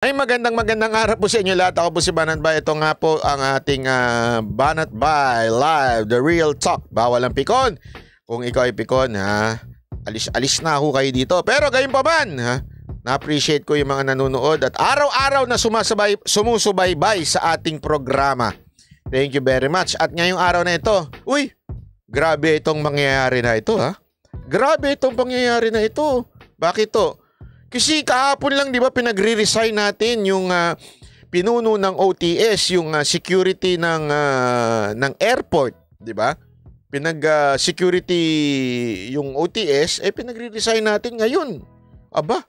Ay magandang magandang araw po sa inyo lahat. Ako po si Banat Bay. Ito nga po ang ating uh, Banat Bay Live, The Real Talk. Bawal ang pikon. Kung ikaw ay pikon, ha? Alis, alis na ako kayo dito. Pero gayon pa man, ha? Na-appreciate ko yung mga nanonood at araw-araw na sumasabay, sumusubaybay sa ating programa. Thank you very much. At ngayong araw na ito, uy, grabe itong mangyayari na ito, ha? Grabe itong pangyayari na ito. Bakit to? Kasi kahapon lang 'di ba pinagre-resign natin yung uh, pinuno ng OTS, yung uh, security ng uh, ng airport, 'di ba? Pinag uh, security yung OTS eh pinagre-resign natin ngayon. Aba.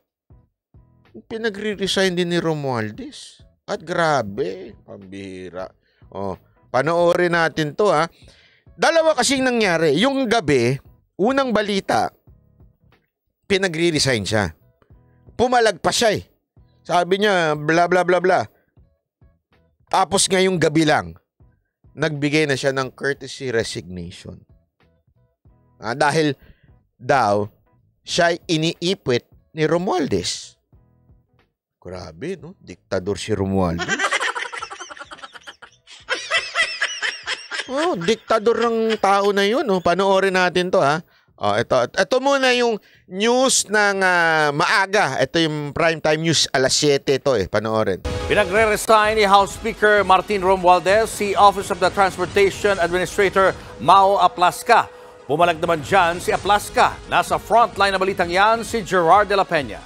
Pinagre-resign din ni Romualdez. At grabe, pambira. Oh, panoorin natin 'to ha. Dalawa kasi nangyari. Yung gabi, unang balita, pinagre-resign siya pumalag siya eh. Sabi niya, bla bla bla bla. Tapos ngayong gabi lang, nagbigay na siya ng courtesy resignation. Ah, dahil daw, siya iniipit ni Romualdez. Grabe, no? Diktador si Romualdez. oh, diktador ng tao na yun, no? Panoorin natin to, ha? Oh, ah, ito, ito muna yung news ng uh, maaga. Ito yung primetime news, alas 7 ito eh. Panoorin. Pinagre-resign ni House Speaker Martin Romualdez si Office of the Transportation Administrator Mao Aplasca. Pumalag naman dyan si Aplasca. Nasa frontline na balitang yan si Gerard de la Peña.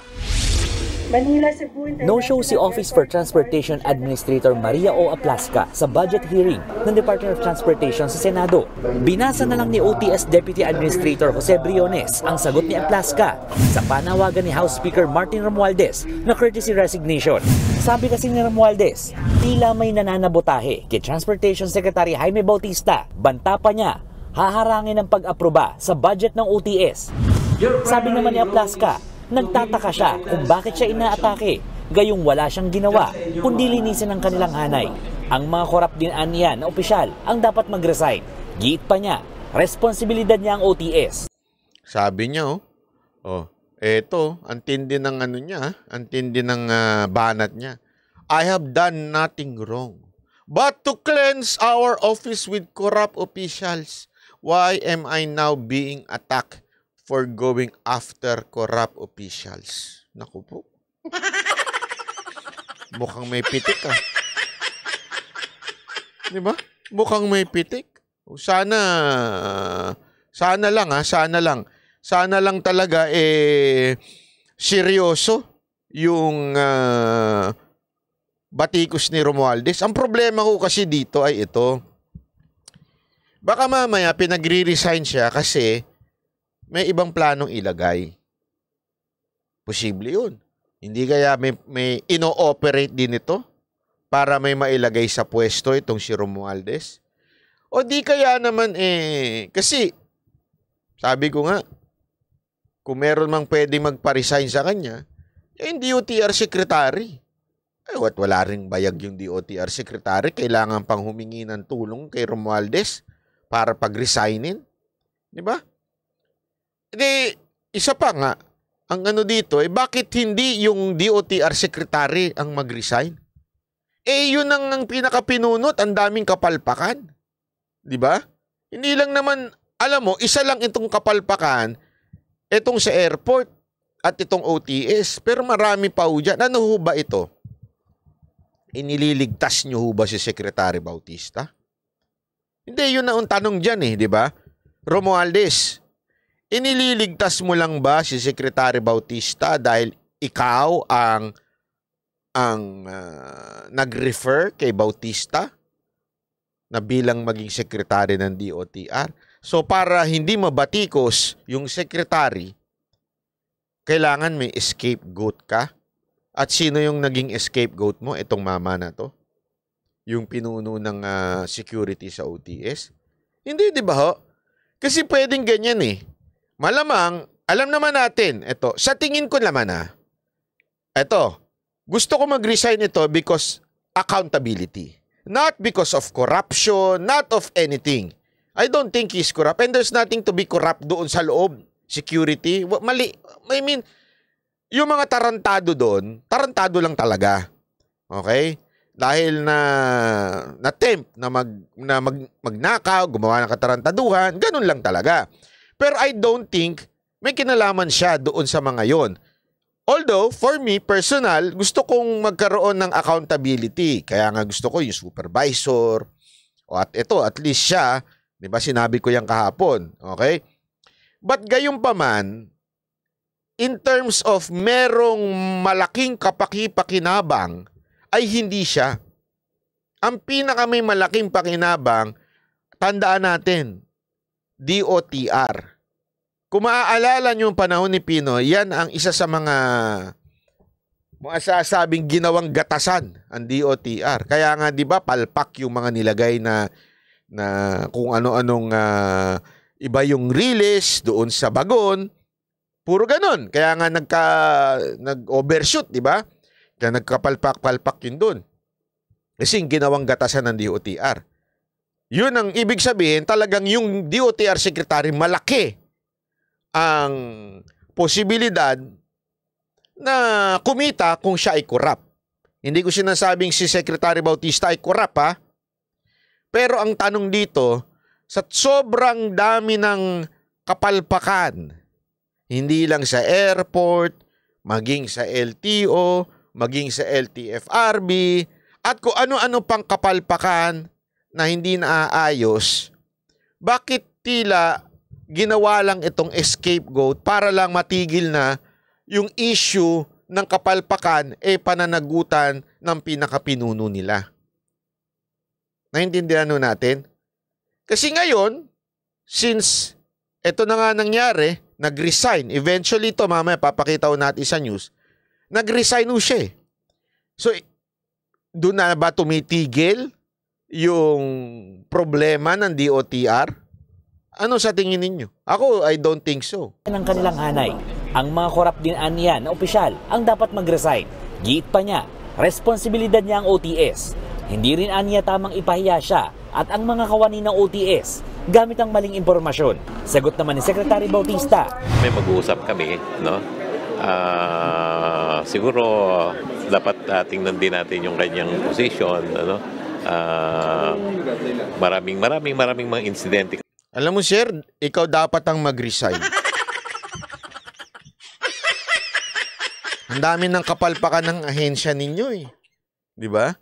Manila, Cebu No-show si Office for Transportation Administrator Maria O. Aplaska sa budget hearing ng Department of Transportation sa Senado. Binasa na lang ni OTS Deputy Administrator Jose Briones ang sagot ni Aplasca sa panawagan ni House Speaker Martin Romualdez na courtesy resignation. Sabi kasi ni Romualdez, tila may nananabotahe kay Transportation Secretary Jaime Bautista. Banta pa niya, haharangin ang pag-aproba sa budget ng OTS. Sabi naman ni Aplasca, Nagtataka siya kung bakit siya inaatake, gayong wala siyang ginawa, kundi linisin ang kanilang hanay. Ang mga korap din aniya na opisyal ang dapat mag-resign. Giit pa niya, responsibilidad niya ang OTS. Sabi niya, oh, oh eto, ang tindi ng ano niya, ah. ang tindi ng uh, banat niya. I have done nothing wrong. But to cleanse our office with corrupt officials, why am I now being attacked for going after corrupt officials. Naku po. Mukhang may pitik ah. Di ba? Mukhang may pitik. Sana, sana lang ah, sana lang. Sana lang talaga eh, seryoso yung uh, batikos ni Romualdez. Ang problema ko kasi dito ay ito. Baka mamaya pinagre-resign siya kasi may ibang planong ilagay. Posible yun. Hindi kaya may, may ino-operate din ito para may mailagay sa pwesto itong si Romualdez? O di kaya naman eh, kasi sabi ko nga, kung meron mang pwedeng magpa-resign sa kanya, eh, yung DOTR secretary. Eh, what, wala rin bayag yung DOTR secretary. Kailangan pang humingi ng tulong kay Romualdez para pag-resignin. Di ba? Hindi, isa pa nga, ang ano dito, eh, bakit hindi yung DOTR secretary ang mag-resign? Eh, yun ang, ang pinakapinunot, ang daming kapalpakan. Di ba? Hindi lang naman, alam mo, isa lang itong kapalpakan, itong sa airport at itong OTS, pero marami pa ho Ano ho ba ito? Inililigtas niyo ho ba si Secretary Bautista? Hindi, yun na ang tanong diyan eh, di ba? Romualdez, Inililigtas mo lang ba si Secretary Bautista dahil ikaw ang ang uh, nag-refer kay Bautista na bilang maging secretary ng DOTR. So para hindi mabatikos yung secretary, kailangan may scapegoat ka. At sino yung naging scapegoat mo? Itong mama na to. Yung pinuno ng uh, security sa OTS. Hindi, di ba ho? Kasi pwedeng ganyan eh. Malamang, alam naman natin, ito, sa tingin ko naman ha, ah. ito, gusto ko mag-resign ito because accountability. Not because of corruption, not of anything. I don't think he's corrupt and there's nothing to be corrupt doon sa loob. Security, mali, I mean, yung mga tarantado doon, tarantado lang talaga. Okay? Dahil na na tempt na mag na mag magnakaw, gumawa ng katarantaduhan, ganun lang talaga. Pero I don't think may kinalaman siya doon sa mga yon. Although, for me, personal, gusto kong magkaroon ng accountability. Kaya nga gusto ko yung supervisor. O at ito, at least siya, di ba sinabi ko yan kahapon. Okay? But gayon pa man, in terms of merong malaking kapaki-pakinabang, ay hindi siya. Ang pinaka may malaking pakinabang, tandaan natin, DOTR. Kung maaalala niyo yung panahon ni Pino, yan ang isa sa mga mga sasabing ginawang gatasan ang DOTR. Kaya nga 'di ba palpak yung mga nilagay na na kung ano-anong uh, iba yung release doon sa bagon. Puro ganun. Kaya nga nagka nag-overshoot, 'di ba? Kaya nagkapalpak-palpak yun doon. Kasi ginawang gatasan ng DOTR. Yun ang ibig sabihin, talagang yung DOTR Secretary malaki ang posibilidad na kumita kung siya ay korap. Hindi ko sinasabing si Secretary Bautista ay korap ha. Pero ang tanong dito, sa sobrang dami ng kapalpakan, hindi lang sa airport, maging sa LTO, maging sa LTFRB, at kung ano-ano pang kapalpakan na hindi naaayos, bakit tila ginawa lang itong scapegoat para lang matigil na yung issue ng kapalpakan e eh, pananagutan ng pinakapinuno nila. Naintindihan nun natin? Kasi ngayon, since ito na nga nangyari, nag-resign. Eventually ito, mamaya papakita ko natin sa news. Nag-resign siya eh. So, eh, doon na ba tumitigil yung problema ng DOTR? Ano sa tingin ninyo? Ako, I don't think so. Ang kanilang hanay, ang mga korap din aniya na opisyal ang dapat mag-resign. Giit pa niya, responsibilidad niya ang OTS. Hindi rin aniya tamang ipahiya siya at ang mga kawani ng OTS gamit ang maling impormasyon. Sagot naman ni Secretary Bautista. May mag-uusap kami, no? Uh, siguro dapat uh, tingnan din natin yung kanyang position, ano? uh, maraming maraming maraming mga insidente. Alam mo sir, ikaw dapat ang mag-resign. ang dami ng kapalpakan ng ahensya ninyo eh. 'Di ba?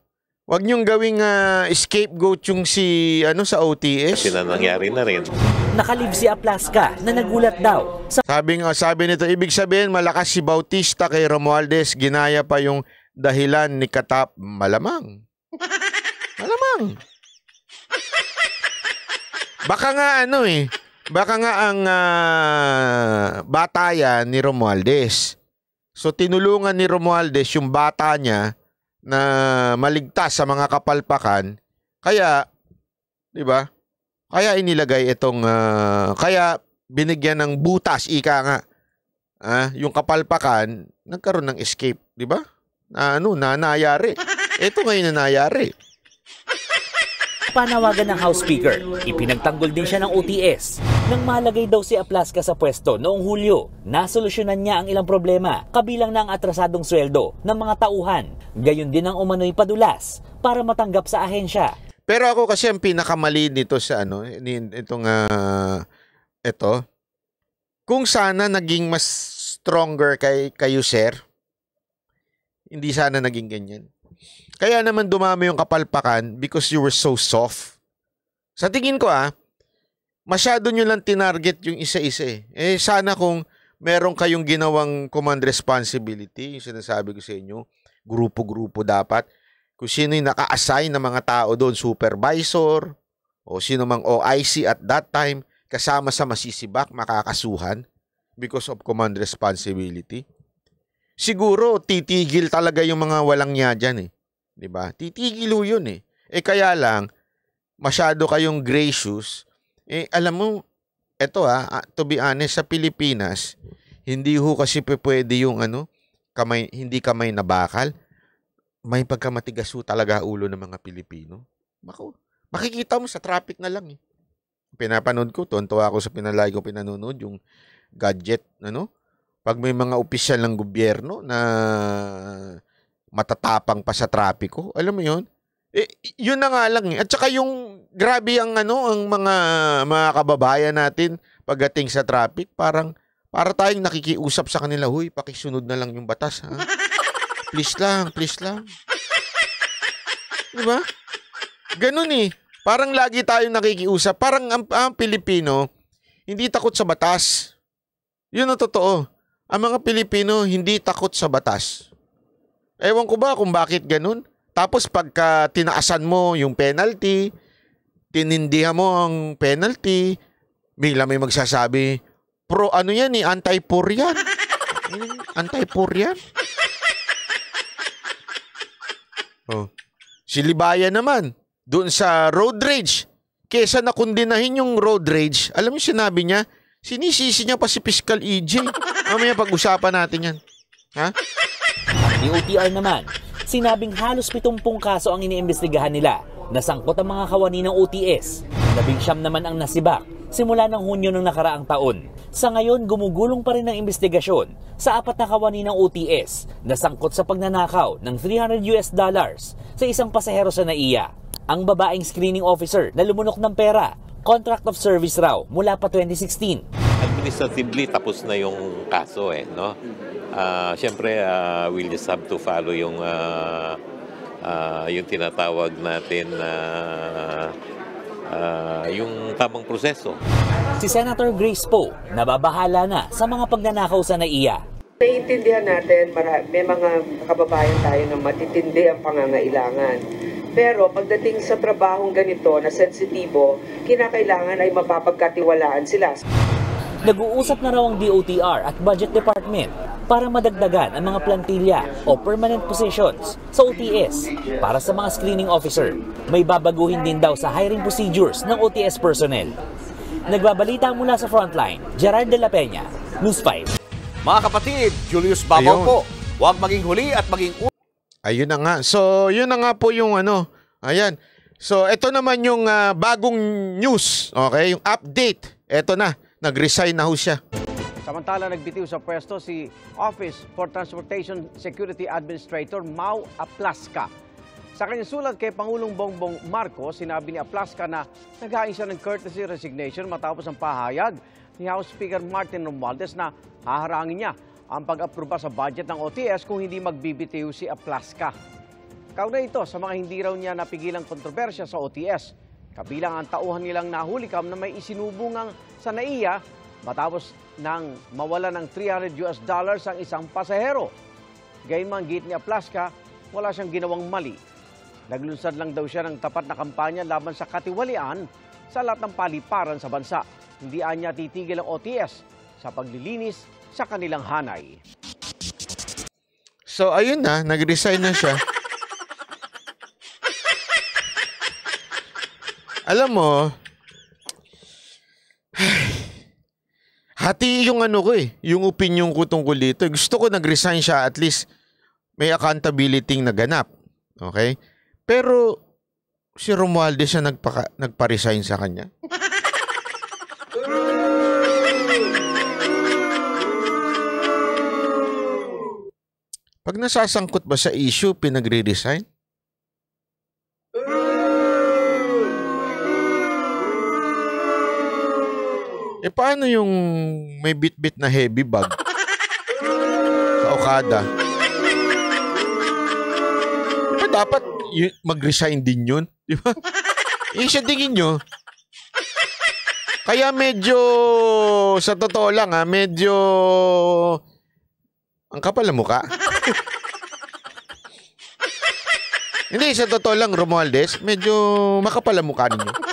Huwag niyong gawing uh, scapegoat yung si ano sa OTS. Kasi na nangyari na rin. Nakalib si Aplaska na nagulat daw. Sa sabi nga, sabi nito, ibig sabihin malakas si Bautista kay Romualdez, ginaya pa yung dahilan ni Katap malamang. Malamang. Baka nga ano eh. Baka nga ang uh, ah, batayan ni Romualdez. So tinulungan ni Romualdez yung bata niya na maligtas sa mga kapalpakan. Kaya, di ba? Kaya inilagay itong, uh, kaya binigyan ng butas, ika nga. Ah, yung kapalpakan, nagkaroon ng escape, di ba? Na ano, nanayari. Ito ngayon na nanayari panawagan ng House Speaker. Ipinagtanggol din siya ng OTS. Nang malagay daw si Aplaska sa pwesto noong Hulyo, nasolusyonan niya ang ilang problema, kabilang na ang atrasadong sweldo ng mga tauhan. Gayon din ang umano'y padulas para matanggap sa ahensya. Pero ako kasi ang pinakamali nito sa ano, itong uh, ah, ito. Kung sana naging mas stronger kay kayo sir, hindi sana naging ganyan. Kaya naman dumami yung kapalpakan because you were so soft. Sa tingin ko ah, masyado nyo lang tinarget yung isa-isa eh. Eh sana kung meron kayong ginawang command responsibility, yung sinasabi ko sa inyo, grupo-grupo dapat. Kung sino yung naka-assign ng mga tao doon, supervisor, o sino mang OIC at that time, kasama sa masisibak, makakasuhan because of command responsibility. Siguro, titigil talaga yung mga walang niya dyan eh. 'Di ba? Titigilo 'yun eh. Eh kaya lang masyado kayong gracious. Eh alam mo, eto ha, ah, ah, to be honest sa Pilipinas, hindi ho kasi pwede yung ano, kamay hindi kamay na bakal. May pagkamatigas ho talaga ulo ng mga Pilipino. Mako, makikita mo sa traffic na lang eh. Pinapanood ko, tontuwa ako sa pinalagi ko pinanonood yung gadget, ano? Pag may mga opisyal ng gobyerno na matatapang pa sa trapiko. Alam mo yun? Eh, yun na nga lang eh. At saka yung grabe ang ano, ang mga mga kababayan natin pagdating sa traffic, parang para tayong nakikiusap sa kanila, huy, pakisunod na lang yung batas, ha? Please lang, please lang. Di ba? Ganun eh. Parang lagi tayong nakikiusap. Parang ang, ang Pilipino, hindi takot sa batas. Yun ang totoo. Ang mga Pilipino, hindi takot sa batas. Ewan ko ba kung bakit ganun? Tapos pagka tinaasan mo yung penalty, tinindihan mo ang penalty, bigla may magsasabi, pro ano yan eh, anti-poor yan. anti-poor yan. Oh. Si Libaya naman, doon sa road rage, kesa nakundinahin yung road rage, alam mo sinabi niya, sinisisi niya pa si Fiscal EJ. Mamaya pag-usapan natin yan. Ha? ni OTR naman, sinabing halos 70 kaso ang iniimbestigahan nila. na sangkot ang mga kawani ng OTS. Labing siyam naman ang nasibak simula ng Hunyo ng nakaraang taon. Sa ngayon, gumugulong pa rin ang investigasyon sa apat na kawani ng OTS na sangkot sa pagnanakaw ng 300 US dollars sa isang pasahero sa NAIA. Ang babaeng screening officer na lumunok ng pera, contract of service raw mula pa 2016 administratively tapos na yung kaso eh, no? Uh, syempre uh, we'll just have to follow yung uh, uh, yung tinatawag natin na uh, uh, yung tamang proseso. Si Senator Grace Poe nababahala na sa mga pagnanakaw sa NAIA. Naiintindihan natin, may mga kababayan tayo na matitindi ang pangangailangan. Pero pagdating sa trabahong ganito na sensitibo, kinakailangan ay mapapagkatiwalaan sila. Nag-uusap na raw ang DOTR at Budget Department para madagdagan ang mga plantilla o permanent positions sa OTS para sa mga screening officer. May babaguhin din daw sa hiring procedures ng OTS personnel. Nagbabalita mula sa frontline, Gerard de la Peña, News 5. Mga kapatid, Julius Babaw Ayun. po. Huwag maging huli at maging Ayun na nga. So, yun na nga po yung ano. Ayan. So, ito naman yung uh, bagong news. Okay? Yung update. Ito na nag-resign na ho siya. Samantala, nagbitiw sa pwesto si Office for Transportation Security Administrator Mau Aplaska. Sa kanyang sulat kay Pangulong Bongbong Marcos, sinabi ni Aplaska na naghain siya ng courtesy resignation matapos ang pahayag ni House Speaker Martin Romualdez na haharangin niya ang pag-aproba sa budget ng OTS kung hindi magbibitiw si Aplaska. Kauna ito sa mga hindi raw niya napigilang kontrobersya sa OTS. Kabilang ang tauhan nilang nahulikam na may isinubungang sa NAIA matapos nang mawala ng 300 US dollars ang isang pasahero. Gayman git ni Plaska, wala siyang ginawang mali. Naglunsad lang daw siya ng tapat na kampanya laban sa katiwalian sa lahat ng paliparan sa bansa. Hindi anya titigil ang OTS sa paglilinis sa kanilang hanay. So ayun na, nag-resign na siya. Alam mo, hati yung ano ko eh, yung opinion ko tungkol dito. Gusto ko nag-resign siya at least may accountability na ganap. Okay? Pero si Romualdez siya nagpaka, nagpa-resign sa kanya. Pag nasasangkot ba sa issue, pinagre-resign? Eh paano yung may bit-bit na heavy bag? sa Okada. Diba dapat y- mag-resign din yun? Di ba? Eh siya tingin nyo. Kaya medyo, sa totoo lang ha, ah, medyo, ang kapal ang mukha. Hindi, sa totoo lang, Romualdez, medyo makapal ang mukha ninyo.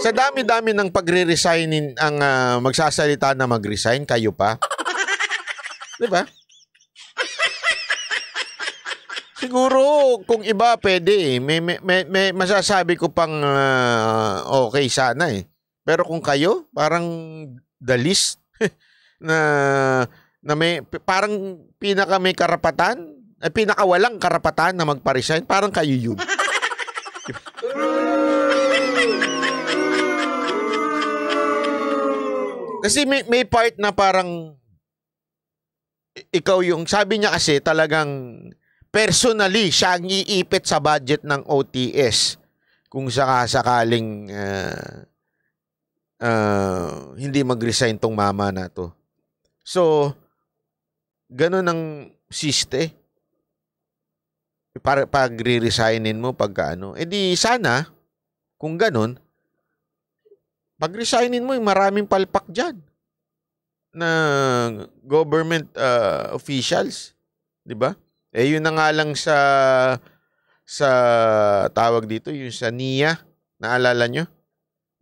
Sa dami-dami ng pagre-resignin ang uh, magsasalita na mag-resign, kayo pa. Di ba? Siguro kung iba pwede eh. May, may, may, masasabi ko pang uh, okay sana eh. Pero kung kayo, parang the least na na may parang pinaka may karapatan, eh, pinaka walang karapatan na magpa-resign, parang kayo yun. Kasi may, may part na parang ikaw yung, sabi niya kasi talagang personally, siya ang iipit sa budget ng OTS kung sakasakaling uh, uh, hindi mag-resign tong mama na to. So, ganun ang siste. Para pag re-resignin mo pag ano. Eh di sana, kung ganun, pag-resignin mo, eh, maraming palpak dyan na government uh, officials, 'di ba? Eh yun na nga lang sa sa tawag dito, yung sa NIA, naalala nyo?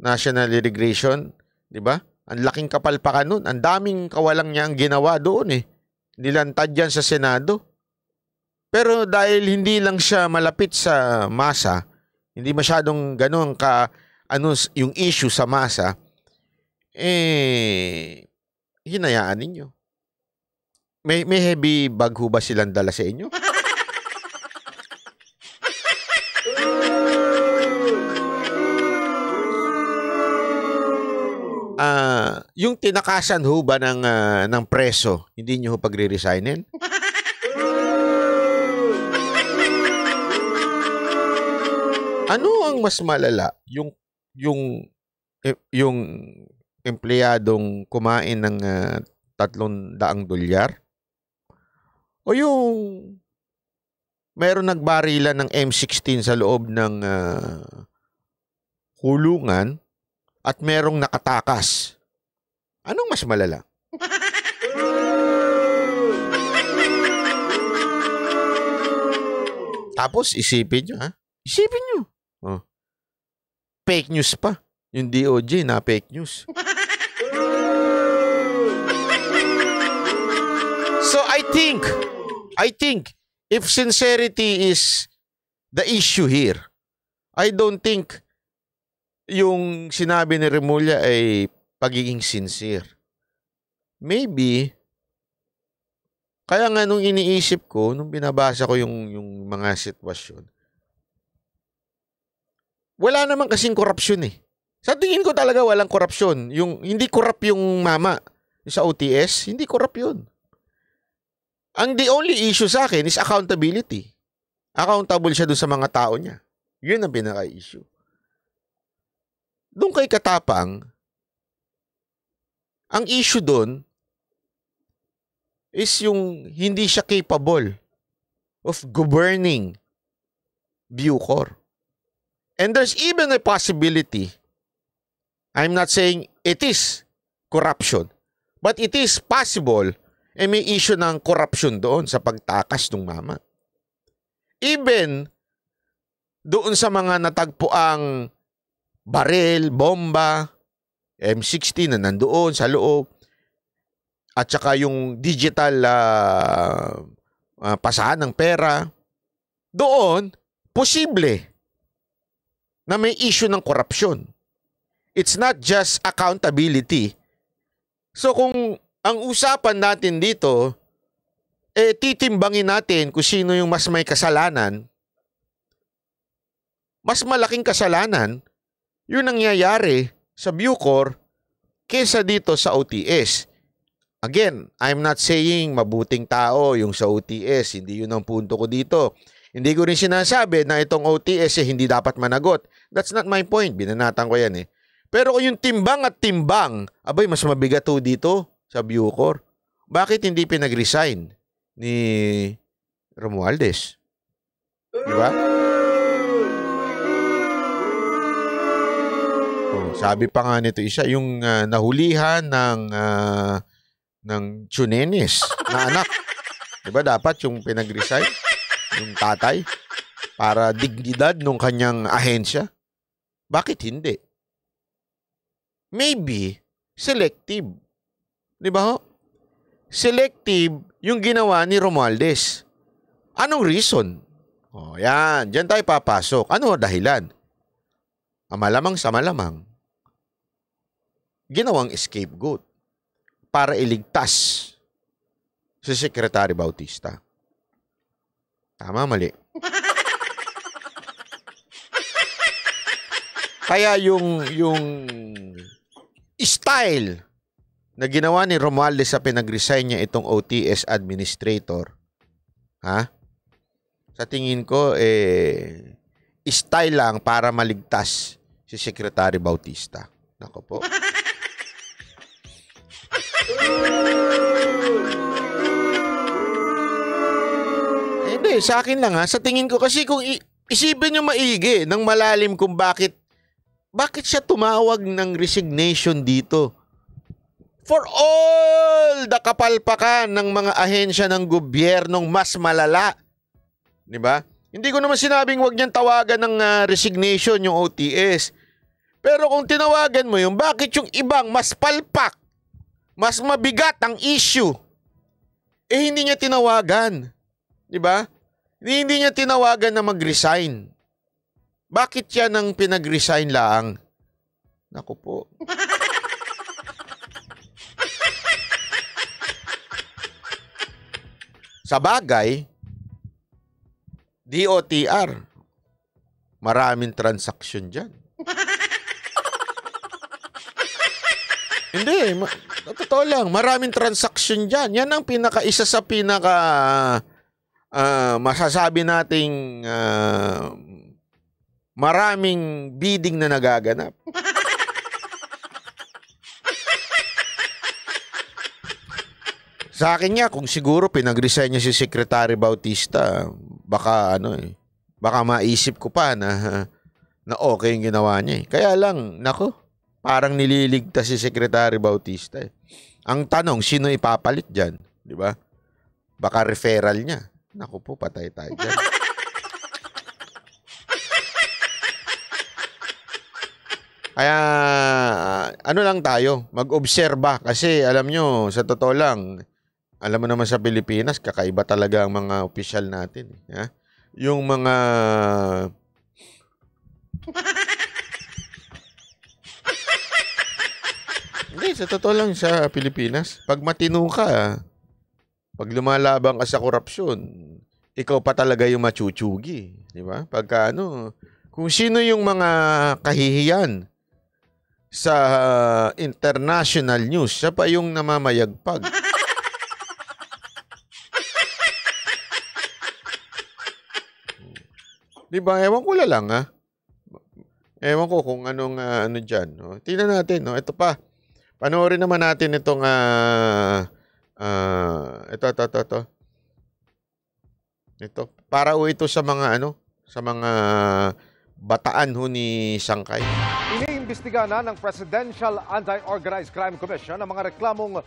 National Irrigation, 'di ba? Ang laking kapalpakan noon, ang daming kawalang niya ang ginawa doon eh. Nilantad yan sa Senado. Pero dahil hindi lang siya malapit sa masa, hindi masyadong ganun ka ano yung issue sa masa, eh, hinayaan ninyo. May, may heavy bag ho ba silang dala sa inyo? Ah, uh, yung tinakasan ho ba ng uh, ng preso, hindi niyo ho pagre-resignin? ano ang mas malala? Yung yung eh, yung empleyadong kumain ng uh, daang dolyar? O yung meron nagbarila ng M16 sa loob ng uh, ah, kulungan at merong nakatakas. Anong mas malala? Tapos isipin nyo ha? Isipin nyo fake news pa. Yung DOJ na fake news. so I think, I think, if sincerity is the issue here, I don't think yung sinabi ni Remulla ay pagiging sincere. Maybe, kaya nga nung iniisip ko, nung binabasa ko yung, yung mga sitwasyon, wala naman kasing korupsyon eh. Sa tingin ko talaga walang korupsyon. Yung, hindi korup yung mama sa OTS, hindi korup yun. Ang the only issue sa akin is accountability. Accountable siya doon sa mga tao niya. Yun ang pinaka-issue. Doon kay Katapang, ang issue doon is yung hindi siya capable of governing Bucor. And there's even a possibility, I'm not saying it is corruption, but it is possible eh may issue ng corruption doon sa pagtakas ng mama. Even doon sa mga natagpo ang baril, bomba, M16 na nandoon sa loob, at saka yung digital uh, uh, pasahan ng pera, doon, posible na may issue ng korupsyon. It's not just accountability. So kung ang usapan natin dito, eh titimbangin natin kung sino yung mas may kasalanan, mas malaking kasalanan yung nangyayari sa Bucor kesa dito sa OTS. Again, I'm not saying mabuting tao yung sa OTS, hindi yun ang punto ko dito. Hindi ko rin sinasabi na itong OTS eh, hindi dapat managot. That's not my point. Binanatan ko yan eh. Pero kung yung timbang at timbang, abay, mas mabigat to dito sa Bucor. Bakit hindi pinag-resign ni Romualdez? Di ba? Oh, sabi pa nga nito isa, yung uh, nahulihan ng uh, ng Chunenes na anak. Di ba dapat yung pinag-resign? Yung tatay? Para dignidad nung kanyang ahensya? Bakit hindi? Maybe selective. 'Di ba ho? Selective yung ginawa ni Romualdez. Anong reason? Oh, yan. Diyan tayo papasok. Ano dahilan? Ang malamang sa malamang, ginawang scapegoat para iligtas si Secretary Bautista. Tama, mali. Kaya yung yung style na ginawa ni Romualdez sa pinag-resign niya itong OTS administrator, ha? Sa tingin ko, eh, style lang para maligtas si Secretary Bautista. Nako po. Eh, hindi, eh, sa akin lang ha. Sa tingin ko kasi kung isipin nyo maigi ng malalim kung bakit bakit siya tumawag ng resignation dito? For all the kapalpakan ng mga ahensya ng gobyernong mas malala. 'Di ba? Hindi ko naman sinabing wag niyan tawagan ng uh, resignation yung OTS. Pero kung tinawagan mo yung bakit yung ibang mas palpak, mas mabigat ang issue, eh hindi niya tinawagan. 'Di ba? Hindi, hindi niya tinawagan na mag-resign. Bakit yan ang pinag-resign laang? Naku po. Sa bagay, DOTR, maraming transaksyon dyan. Hindi, ma- totoo lang, maraming transaksyon dyan. Yan ang pinaka, isa sa pinaka uh, masasabi nating uh, maraming bidding na nagaganap. Sa akin niya, kung siguro pinag-resign niya si Secretary Bautista, baka ano eh, baka maisip ko pa na, na okay yung ginawa niya eh. Kaya lang, nako, parang nililigta si Secretary Bautista eh. Ang tanong, sino ipapalit dyan? Di ba? Baka referral niya. Nako po, patay tayo dyan. Kaya ano lang tayo, mag-obserba kasi alam nyo, sa totoo lang, alam mo naman sa Pilipinas, kakaiba talaga ang mga official natin. Eh, ha? Yung mga... Hindi, sa totoo lang sa Pilipinas, pag matino ka, pag lumalabang ka sa korupsyon, ikaw pa talaga yung machuchugi. Di ba? Pagka ano, kung sino yung mga kahihiyan sa uh, international news, siya pa yung namamayagpag. Di ba? Ewan ko lang, ha? Ah. Ewan ko kung anong uh, ano dyan. No? Tingnan natin, no? Ito pa. Panoorin naman natin itong uh, uh, ito, ito, ito, ito. Ito. Para o ito sa mga ano, sa mga bataan ho ni Sangkay. Ini Iniimbestiga na ng Presidential Anti-Organized Crime Commission ang mga reklamong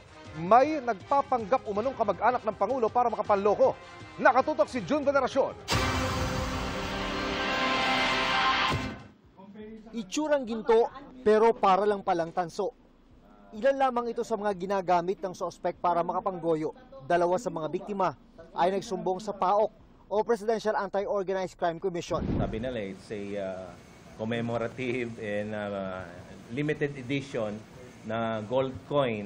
may nagpapanggap umanong kamag-anak ng Pangulo para makapanloko. Nakatutok si June Veneracion. Itsurang ginto pero para lang palang tanso. Ilan lamang ito sa mga ginagamit ng sospek para makapanggoyo. Dalawa sa mga biktima ay nagsumbong sa PAOK o Presidential Anti-Organized Crime Commission. Sabi nila, it's a uh, commemorative and uh, limited edition na gold coin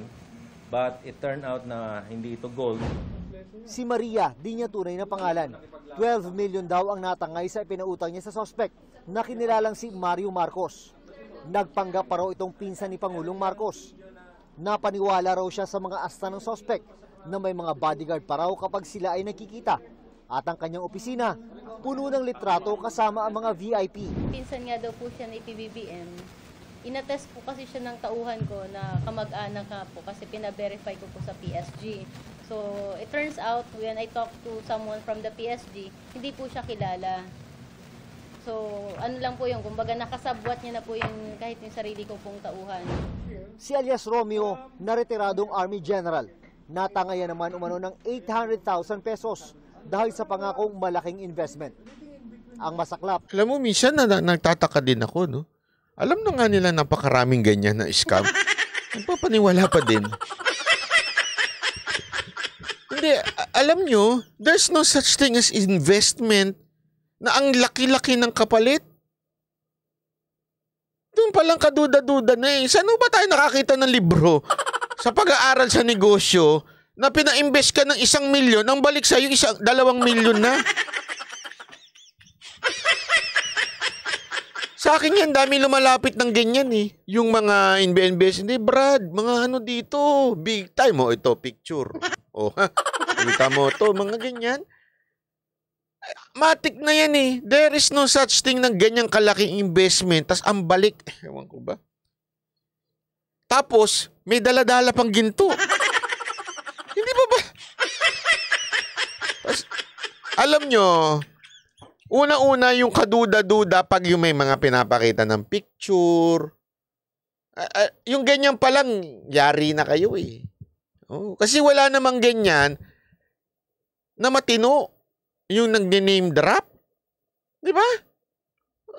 but it turned out na hindi ito gold. Si Maria, di niya tunay na pangalan. 12 million daw ang natangay sa ipinautang niya sa sospek na kinilalang si Mario Marcos. Nagpanggap pa raw itong pinsan ni Pangulong Marcos. Napaniwala raw siya sa mga asta ng sospek na may mga bodyguard pa raw kapag sila ay nakikita at ang kanyang opisina, puno ng litrato kasama ang mga VIP. Pinsan nga daw po siya ni PBBM. Inatest po kasi siya ng tauhan ko na kamag-anak ka po kasi pinaverify ko po sa PSG. So, it turns out when I talk to someone from the PSG, hindi po siya kilala. So, ano lang po yung, kumbaga nakasabwat niya na po yung kahit yung sarili ko pong tauhan. Si alias Romeo, na retiradong Army General, natangaya naman umano ng 800,000 pesos dahil sa pangakong malaking investment. Ang masaklap. Alam mo, minsan na, na nagtataka din ako, no? Alam na nga nila napakaraming ganyan na scam. Nagpapaniwala pa din. Hindi, alam nyo, there's no such thing as investment na ang laki-laki ng kapalit. Doon palang kaduda-duda na eh. Saan ba tayo nakakita ng libro? Sa pag-aaral sa negosyo, na pina-invest ka ng isang milyon, ang balik sa'yo isang, dalawang milyon na. Sa akin yan, dami lumalapit ng ganyan eh. Yung mga NBNBS, hindi Brad, mga ano dito, big time. Oh, ito, picture. Oh, ha? Kita mo to, mga ganyan. Matik na yan eh. There is no such thing ng ganyang kalaking investment. Tapos ang balik, ewan ko ba? Tapos, may daladala pang ginto. alam nyo, una-una yung kaduda-duda pag yung may mga pinapakita ng picture. Uh, uh, yung ganyan pa lang, yari na kayo eh. Oh, kasi wala namang ganyan na matino yung nagni-name drop. 'Di ba?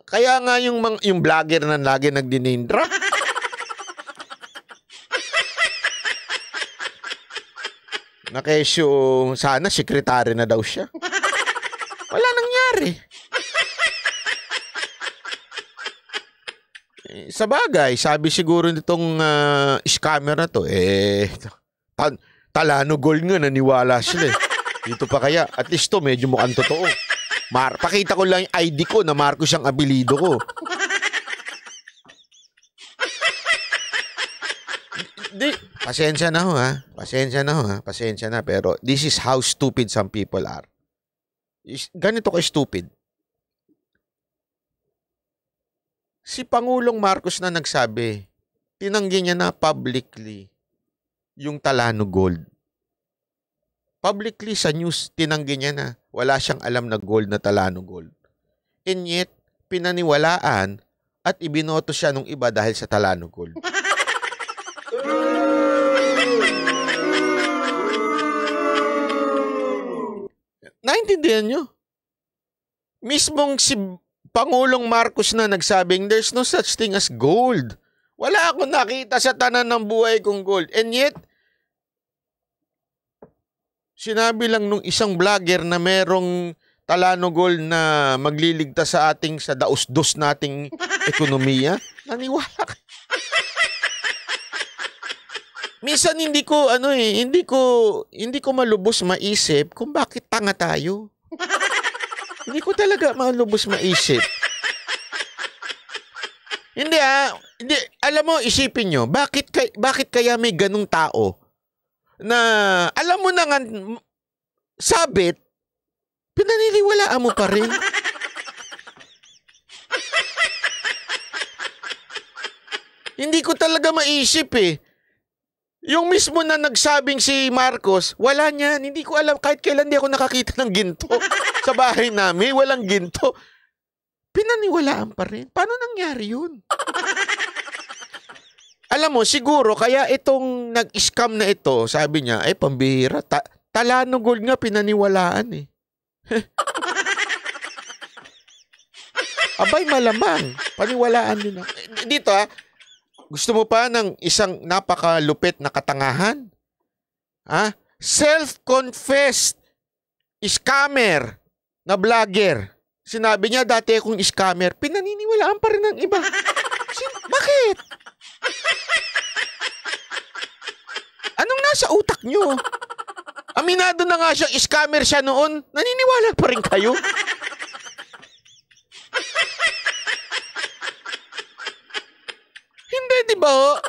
Kaya nga yung mga, yung vlogger na lagi nagdi-name drop. na kesyo sana sekretary na daw siya. Wala nangyari. Eh, sa bagay, sabi siguro nitong uh, ah, scammer na to, eh, tal talano gold nga, naniwala sila eh. Dito pa kaya, at least to, medyo mukhang totoo. Mar pakita ko lang yung ID ko na Marcos ang abilido ko. di. Pasensya na ho, ha? Pasensya na ho, ha? Pasensya na. Pero this is how stupid some people are. Ganito ka stupid. Si Pangulong Marcos na nagsabi, tinanggi niya na publicly yung Talano Gold. Publicly sa news, tinanggi niya na wala siyang alam na gold na Talano Gold. And yet, pinaniwalaan at ibinoto siya nung iba dahil sa Talano Gold. Naintindihan nyo? Mismong si Pangulong Marcos na nagsabing there's no such thing as gold. Wala akong nakita sa tanan ng buhay kong gold. And yet, sinabi lang nung isang vlogger na merong talano gold na magliligtas sa ating sa dausdos nating ekonomiya. Naniwala ka minsan hindi ko ano eh, hindi ko hindi ko malubos maisip kung bakit tanga tayo. hindi ko talaga malubos maisip. hindi ah, hindi, alam mo isipin nyo, bakit kay, bakit kaya may ganung tao na alam mo na nga sabit pinaniniwalaan mo pa rin. hindi ko talaga maisip eh. Yung mismo na nagsabing si Marcos, wala niyan. Hindi ko alam kahit kailan di ako nakakita ng ginto sa bahay namin. Walang ginto. Pinaniwalaan pa rin. Paano nangyari yun? alam mo, siguro kaya itong nag-scam na ito, sabi niya, ay pambihira, ta talano gold nga pinaniwalaan eh. Abay malamang, paniwalaan din ako. Dito ah, gusto mo pa ng isang napakalupit na katangahan? Ha? Self-confessed scammer na vlogger. Sinabi niya dati akong scammer, pinaniniwalaan pa rin ng iba. bakit? Anong nasa utak nyo? Aminado na nga siyang scammer siya noon. Naniniwala pa rin kayo? Pwede ba ho? Oh?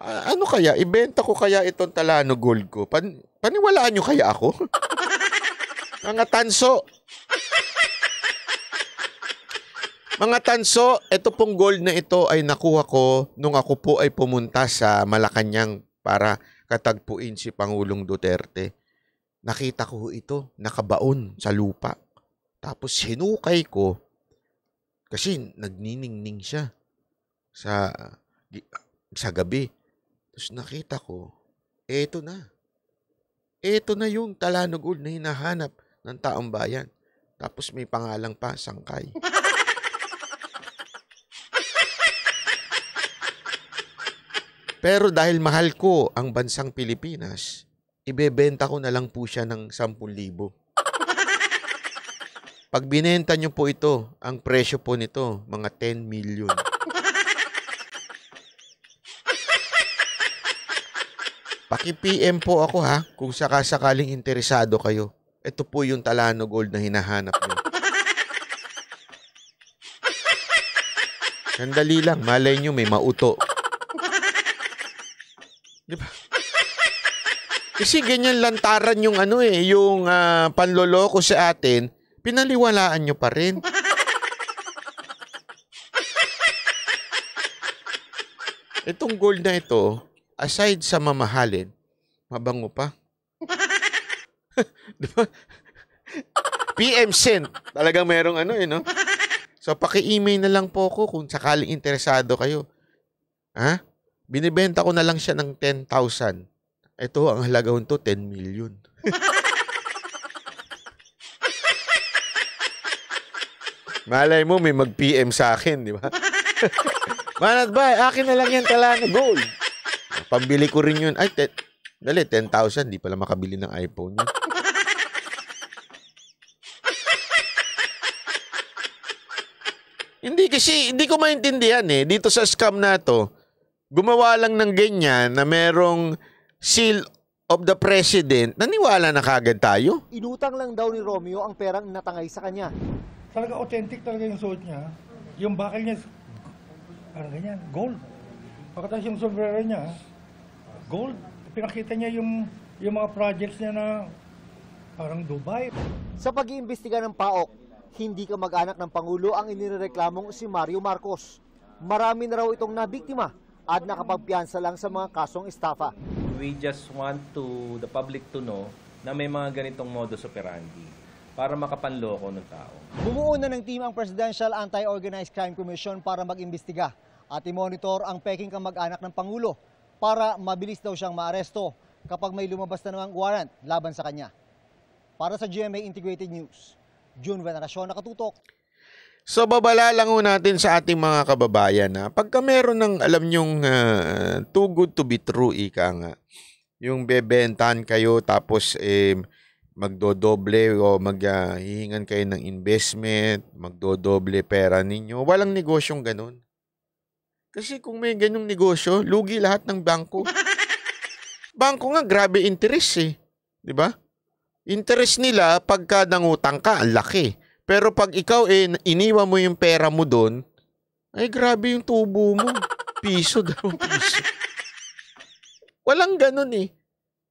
Ah, ano kaya? Ibenta ko kaya itong Talano Gold ko? Pan paniwalaan nyo kaya ako? Mga tanso! Mga tanso, ito pong gold na ito ay nakuha ko nung ako po ay pumunta sa Malacanang para katagpuin si Pangulong Duterte. Nakita ko ito, nakabaon sa lupa. Tapos hinukay ko kasi nagniningning siya sa sa gabi. Tapos nakita ko, eto na. Eto na yung talanog na hinahanap ng taong bayan. Tapos may pangalang pa, Sangkay. Pero dahil mahal ko ang bansang Pilipinas, ibebenta ko na lang po siya ng 10,000. Pag binenta nyo po ito, ang presyo po nito, mga 10 million. Paki-PM po ako ha, kung sakasakaling interesado kayo. Ito po yung Talano Gold na hinahanap nyo. Sandali lang, malay nyo may mauto. Di ba? Kasi ganyan lantaran yung ano eh, yung uh, panloloko sa atin pinaliwalaan nyo pa rin. Itong gold na ito, aside sa mamahalin, mabango pa. PM Scent. Talagang merong ano eh, no? So, paki-email na lang po ko kung sakaling interesado kayo. Ha? Binibenta ko na lang siya ng 10,000. Ito, ang halaga to, 10 million. Malay mo, may mag-PM sa akin, di ba? Manat ba, akin na lang yan tala na gold. Pambili ko rin yun. Ay, te- dali, 10,000. Di pala makabili ng iPhone yun. Hindi kasi, hindi ko maintindihan eh. Dito sa scam na to, gumawa lang ng ganyan na merong seal of the president, naniwala na kagad tayo? Inutang lang daw ni Romeo ang perang natangay sa kanya talaga authentic talaga yung suot niya. Yung bakal niya, parang ganyan, gold. Pagkatapos yung sombrero niya, gold. Pinakita niya yung, yung mga projects niya na parang Dubai. Sa pag-iimbestiga ng PAOK, hindi ka mag-anak ng Pangulo ang inireklamong si Mario Marcos. Marami na raw itong nabiktima at nakapagpiyansa lang sa mga kasong estafa. We just want to the public to know na may mga ganitong modus operandi para makapanloko ng tao. Bumuo na ng team ang Presidential Anti-Organized Crime Commission para mag-imbestiga at i-monitor ang peking kamag-anak ng Pangulo para mabilis daw siyang maaresto kapag may lumabas na namang warrant laban sa kanya. Para sa GMA Integrated News, June Veneracion nakatutok. So babala lang natin sa ating mga kababayan na pagka meron ng alam nyong uh, too good to be true ika nga, yung bebentahan kayo tapos eh, magdodoble o maghihingan kayo ng investment, magdodoble pera ninyo. Walang negosyong ganun. Kasi kung may ganyong negosyo, lugi lahat ng bangko. bangko nga, grabe interest eh. ba? Diba? Interest nila, pagka nangutang ka, laki. Pero pag ikaw eh, iniwan mo yung pera mo doon, ay grabe yung tubo mo. Piso, dalawang piso. Walang ganun eh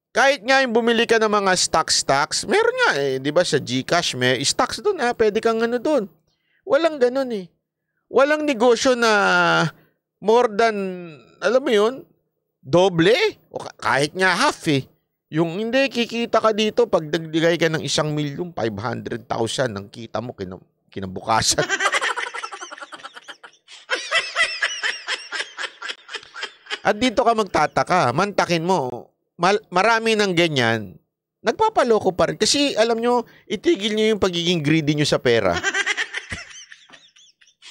kahit nga yung bumili ka ng mga stocks-stocks, meron nga eh, di ba sa Gcash may stocks doon eh, ah, pwede kang ano doon. Walang ganoon eh. Walang negosyo na more than, alam mo yun, doble o kahit nga half eh. Yung hindi, kikita ka dito pag nagbigay ka ng isang milyon, 500,000 ang kita mo kinab kinabukasan. At dito ka magtataka, mantakin mo, mal- marami ng ganyan, nagpapaloko pa rin. Kasi alam nyo, itigil nyo yung pagiging greedy nyo sa pera.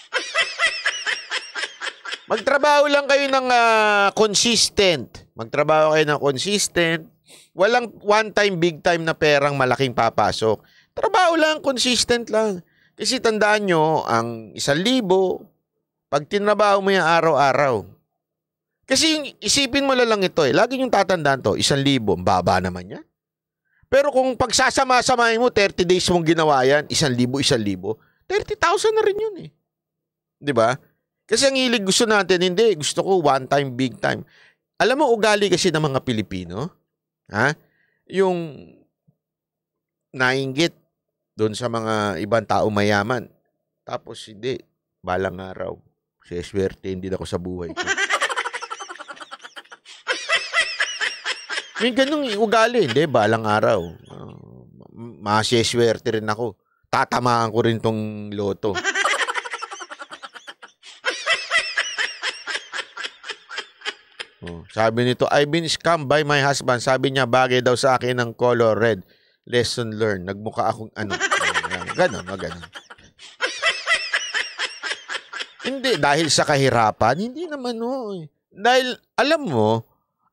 Magtrabaho lang kayo ng uh, consistent. Magtrabaho kayo ng consistent. Walang one-time, big-time na perang malaking papasok. Trabaho lang, consistent lang. Kasi tandaan nyo, ang isang libo, pag tinrabaho mo yung araw-araw, kasi yung isipin mo lang ito eh, lagi yung tatandaan to, isang libo, baba naman yan. Pero kung pagsasama-samahin mo, 30 days mong ginawa yan, isang libo, isang libo, 30,000 na rin yun eh. Di ba? Kasi ang hilig gusto natin, hindi, gusto ko one time, big time. Alam mo, ugali kasi ng mga Pilipino, ha? Yung nainggit doon sa mga ibang tao mayaman. Tapos hindi, balang araw, Si Swerte, hindi na ako sa buhay ko. Yung ganung ugali, hindi, balang araw. Uh, ah, masyeswerte rin ako. Tatamaan ko rin tong loto. Oh, sabi nito, I've been scammed by my husband. Sabi niya, bagay daw sa akin ang color red. Lesson learned. Nagmukha akong ano. Ganon, ganon. hindi, dahil sa kahirapan, hindi naman no. Oh, eh. Dahil, alam mo,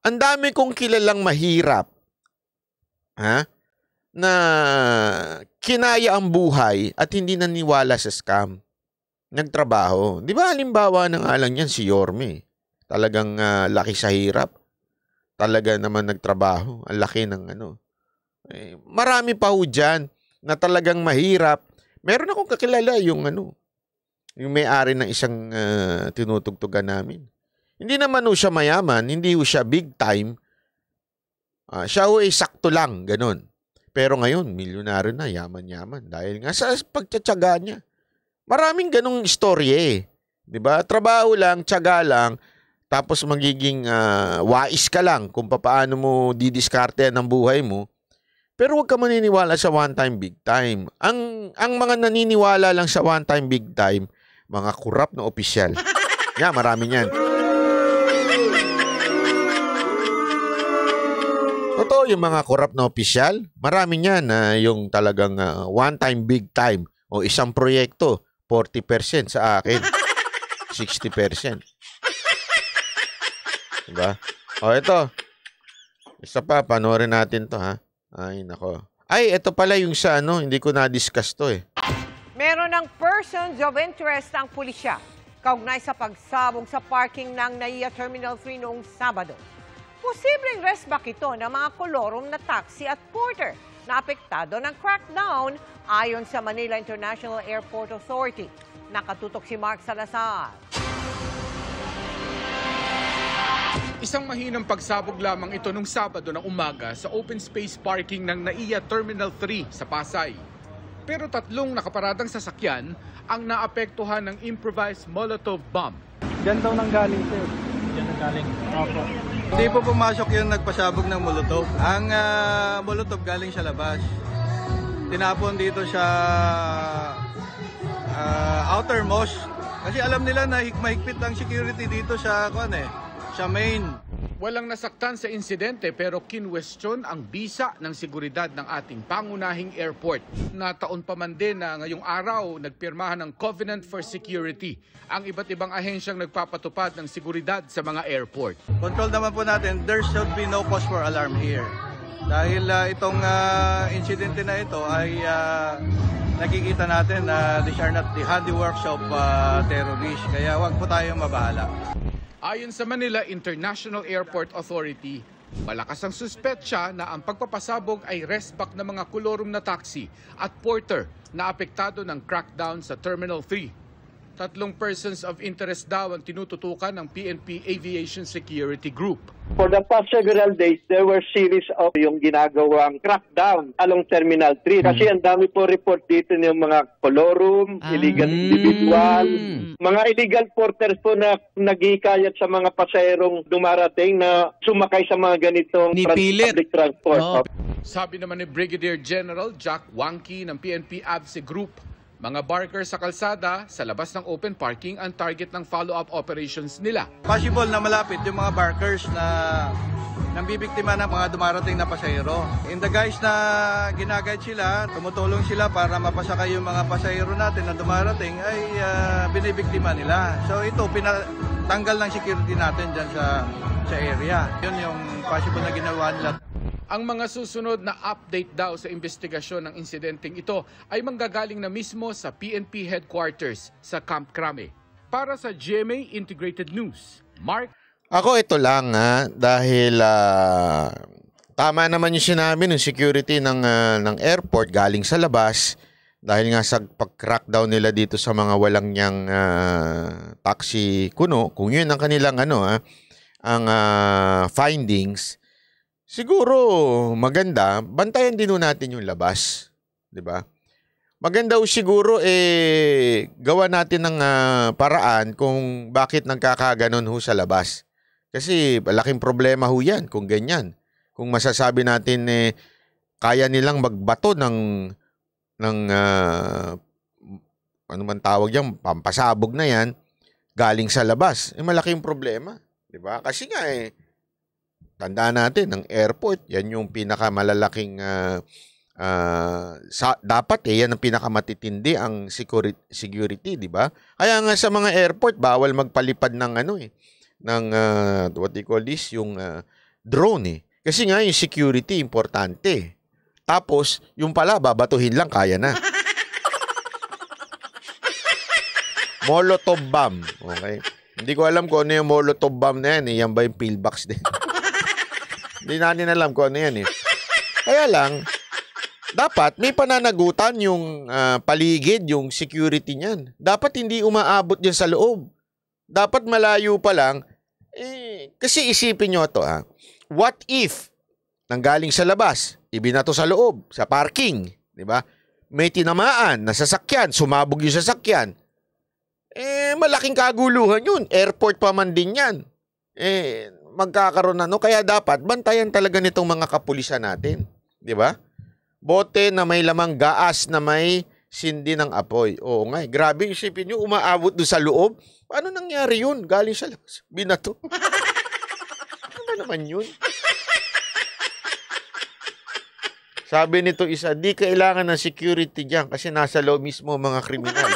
ang dami kong kilalang mahirap. Ha? Na kinaya ang buhay at hindi naniwala sa scam. Nagtrabaho. Di ba halimbawa na nga lang yan si Yorme. Talagang uh, laki sa hirap. Talaga naman nagtrabaho. Ang laki ng ano. Eh, marami pa ho dyan na talagang mahirap. Meron akong kakilala yung ano, yung may-ari ng isang uh, tinutugtugan namin. Hindi naman ho siya mayaman, hindi ho siya big time. Uh, siya ho ay sakto lang, ganun. Pero ngayon, milyonaryo na, yaman-yaman. Dahil nga sa pagtsatsaga niya. Maraming ganung istorya eh. ba? Diba? Trabaho lang, tsaga lang, tapos magiging uh, wais ka lang kung paano mo didiskarte ng buhay mo. Pero huwag ka maniniwala sa one time big time. Ang ang mga naniniwala lang sa one time big time, mga kurap na opisyal. Yeah, marami niyan. Totoo yung mga corrupt na opisyal. Marami niyan na uh, yung talagang uh, ah, one time, big time. O isang proyekto, 40% sa akin. 60%. Diba? O ito. Isa pa, panoorin natin to ha. Ay, nako. Ay, ito pala yung sa ano, hindi ko na-discuss to eh. Meron ng persons of interest ang pulisya kaugnay sa pagsabog sa parking ng NAIA Terminal 3 noong Sabado posibleng resback ito ng mga kolorum na taxi at porter na apektado ng crackdown ayon sa Manila International Airport Authority. Nakatutok si Mark Salazar. Isang mahinang pagsabog lamang ito nung Sabado ng umaga sa open space parking ng NAIA Terminal 3 sa Pasay. Pero tatlong nakaparadang sasakyan ang naapektuhan ng improvised Molotov bomb. Diyan daw nang galing, sir. Diyan nang galing. Opo. Hindi po pumasok yung nagpasabog ng molotov. Ang uh, molotov galing sa labas. Tinapon dito sa uh, outermost. Kasi alam nila na hikma-hikpit lang security dito sa, kung ano eh, sa main. Walang nasaktan sa insidente pero kinwestiyon ang bisa ng seguridad ng ating pangunahing airport. Nataon pa man din na ngayong araw nagpirmahan ng Covenant for Security ang iba't ibang ahensyang nagpapatupad ng seguridad sa mga airport. Control naman po natin, there should be no cause for alarm here. Dahil uh, itong uh, insidente na ito ay uh, nakikita natin na uh, these are not the handiworks of uh, terrorists. Kaya wag po tayong mabahala. Ayon sa Manila International Airport Authority, malakas ang suspetsya na ang pagpapasabog ay resback ng mga kulorum na taxi at porter na apektado ng crackdown sa Terminal 3. Tatlong persons of interest daw ang tinututukan ng PNP Aviation Security Group. For the past several days, there were series of yung ginagawang crackdown along Terminal 3. Kasi hmm. ang dami po report dito ng mga colorum, ah. illegal individual, hmm. mga illegal porters po na nagikayat sa mga paserong dumarating na sumakay sa mga ganitong Nipilit. public transport. Oh. Sabi naman ni Brigadier General Jack Wanky ng PNP ABSE Group, mga barker sa kalsada, sa labas ng open parking ang target ng follow-up operations nila. Possible na malapit yung mga barkers na nang bibiktima ng mga dumarating na pasahero. In the guys na ginagayad sila, tumutulong sila para mapasakay yung mga pasahero natin na dumarating ay uh, binibiktima nila. So ito, pinatanggal ng security natin dyan sa, sa area. Yun yung possible na ginawa nila. Ang mga susunod na update daw sa investigasyon ng insidenteng ito ay manggagaling na mismo sa PNP headquarters sa Camp Crame. Para sa GMA Integrated News, Mark. Ako ito lang ha, dahil uh, tama naman yung sinabi ng security ng, uh, ng airport galing sa labas dahil nga sa pag-crackdown nila dito sa mga walang niyang uh, taxi kuno, kung yun ang kanilang ano ha, ang uh, findings, siguro maganda, bantayan din natin yung labas, 'di ba? Maganda siguro eh gawa natin ng uh, paraan kung bakit nagkakaganon ho sa labas. Kasi malaking problema ho 'yan kung ganyan. Kung masasabi natin eh kaya nilang magbato ng ng uh, ano man tawag 'yang pampasabog na 'yan galing sa labas. Eh malaking problema, 'di ba? Kasi nga eh tandaan natin, ang airport, yan yung pinakamalalaking uh, ah, uh, ah, sa, dapat eh, yan ang pinakamatitindi ang security, security di ba? Kaya nga sa mga airport, bawal magpalipad ng ano eh, ng uh, what do you call this, yung uh, drone eh. Kasi nga yung security, importante Tapos, yung pala, babatuhin lang, kaya na. Molotov bomb. Okay. Hindi ko alam kung ano yung Molotov bomb na yan. Eh. Yan ba yung pillbox din? Hindi natin alam kung ano yan eh. Kaya lang, dapat may pananagutan yung uh, paligid, yung security niyan. Dapat hindi umaabot yan sa loob. Dapat malayo pa lang. Eh, kasi isipin nyo to ha. Ah. What if nanggaling sa labas, ibinato sa loob, sa parking, di ba? May tinamaan, nasasakyan, sumabog yung sasakyan. Eh, malaking kaguluhan yun. Airport pa man din yan. Eh, magkakaroon na no. Kaya dapat bantayan talaga nitong mga kapulisan natin, 'di ba? Bote na may lamang gaas na may sindi ng apoy. Oo nga, eh. grabe isipin niyo umaabot do sa loob. ano nangyari 'yun? Galing sa labas. Binato. ano naman 'yun? Sabi nito isa, di kailangan ng security diyan kasi nasa loob mismo mga kriminal.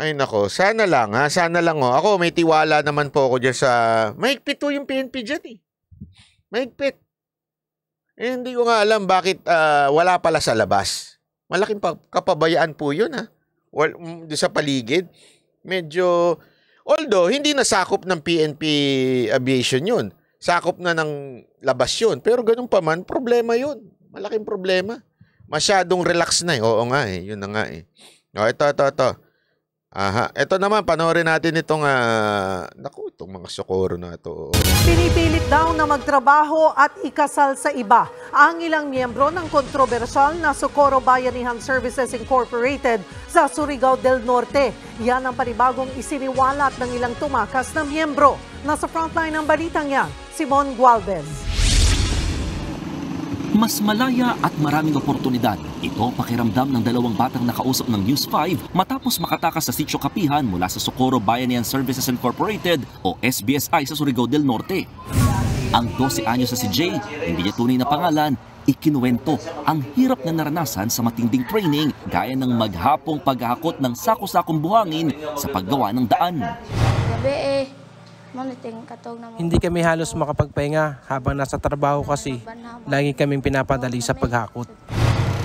Ay nako, sana lang ha, sana lang oh. Ako may tiwala naman po ako diyan sa mahigpit yung PNP diyan eh. Mahigpit. Eh, hindi ko nga alam bakit uh, wala pala sa labas. Malaking kapabayaan po yun ha. Well, um, mm, sa paligid. Medyo, although hindi nasakop ng PNP aviation yun. Sakop na ng labas yun. Pero ganun pa man, problema yun. Malaking problema. Masyadong relax na eh. Oo nga eh, yun na nga eh. O, oh, ito, ito, ito. Aha. Ito naman, panoorin natin itong, uh, naku, itong mga sokoro na ito. Pinipilit daw na magtrabaho at ikasal sa iba. Ang ilang miyembro ng kontrobersyal na Socorro Bayanihan Services Incorporated sa Surigao del Norte. Yan ang panibagong isiniwalat ng ilang tumakas na miyembro. Nasa frontline ng balitang yan, Simon Gualvez. Mas malaya at maraming oportunidad. Ito pakiramdam ng dalawang batang nakausap ng News 5 matapos makatakas sa Sitio Kapihan mula sa Socorro Bayanihan Services Incorporated o SBSI sa Surigao del Norte. Ang 12 anyo sa si Jay, hindi niya tunay na pangalan, ikinuwento ang hirap na naranasan sa matinding training gaya ng maghapong paghahakot ng sako-sakong buhangin sa paggawa ng daan. Gabi eh, Moniting katog na Hindi kami halos makapagpahinga habang nasa trabaho kasi lagi kaming pinapadali sa paghakot.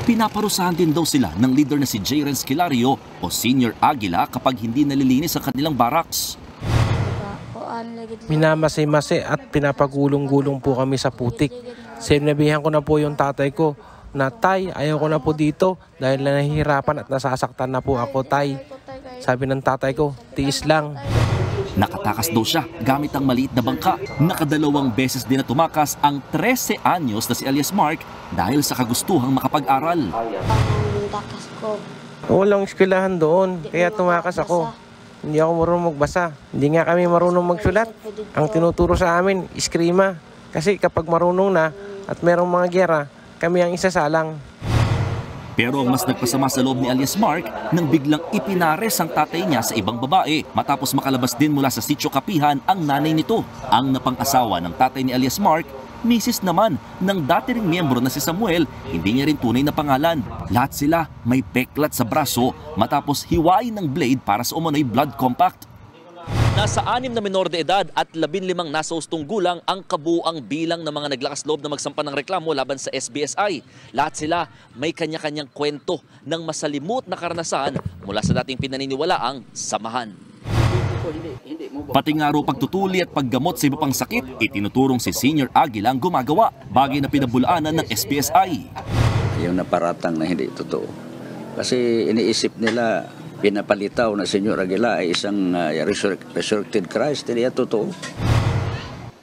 Pinaparusahan din daw sila ng leader na si J. Renz o Senior Aguila kapag hindi nalilinis sa kanilang barracks. Diba? Minamasay-masay at pinapagulong-gulong po kami sa putik. Sinabihan ko na po yung tatay ko na tay, ayaw ko na po dito dahil nahihirapan at nasasaktan na po ako tay. Sabi ng tatay ko, tiis lang. Nakatakas daw siya gamit ang maliit na bangka. Nakadalawang beses din na tumakas ang 13 anyos na si Elias Mark dahil sa kagustuhang makapag-aral. Pangtakas ko. Walang eskwelahan doon, kaya tumakas ako. Hindi ako marunong magbasa. Hindi nga kami marunong magsulat. Ang tinuturo sa amin, iskrima. Kasi kapag marunong na at merong mga gera, kami ang isasalang. Pero ang mas nagpasama sa loob ni alias Mark nang biglang ipinares ang tatay niya sa ibang babae matapos makalabas din mula sa sityo kapihan ang nanay nito. Ang napangasawa ng tatay ni alias Mark misis naman ng dati ring miyembro na si Samuel, hindi niya rin tunay na pangalan. Lahat sila may peklat sa braso matapos hiwain ng blade para sa umano'y blood compact. Nasa anim na minor de edad at labinlimang nasaustong gulang ang kabuang bilang ng mga naglakas loob na magsampan ng reklamo laban sa SBSI. Lahat sila may kanya-kanyang kwento ng masalimut na karanasan mula sa dating pinaniniwalaang samahan. Pati nga raw pagtutuli at paggamot sa iba pang sakit, itinuturong si Senior Aguila ang gumagawa, bagay na pinabulaanan ng SBSI. Yung naparatang na hindi totoo. Kasi iniisip nila pinapalitaw na Senyor Aguila ay isang uh, resurrect, resurrected Christ, hindi yan totoo.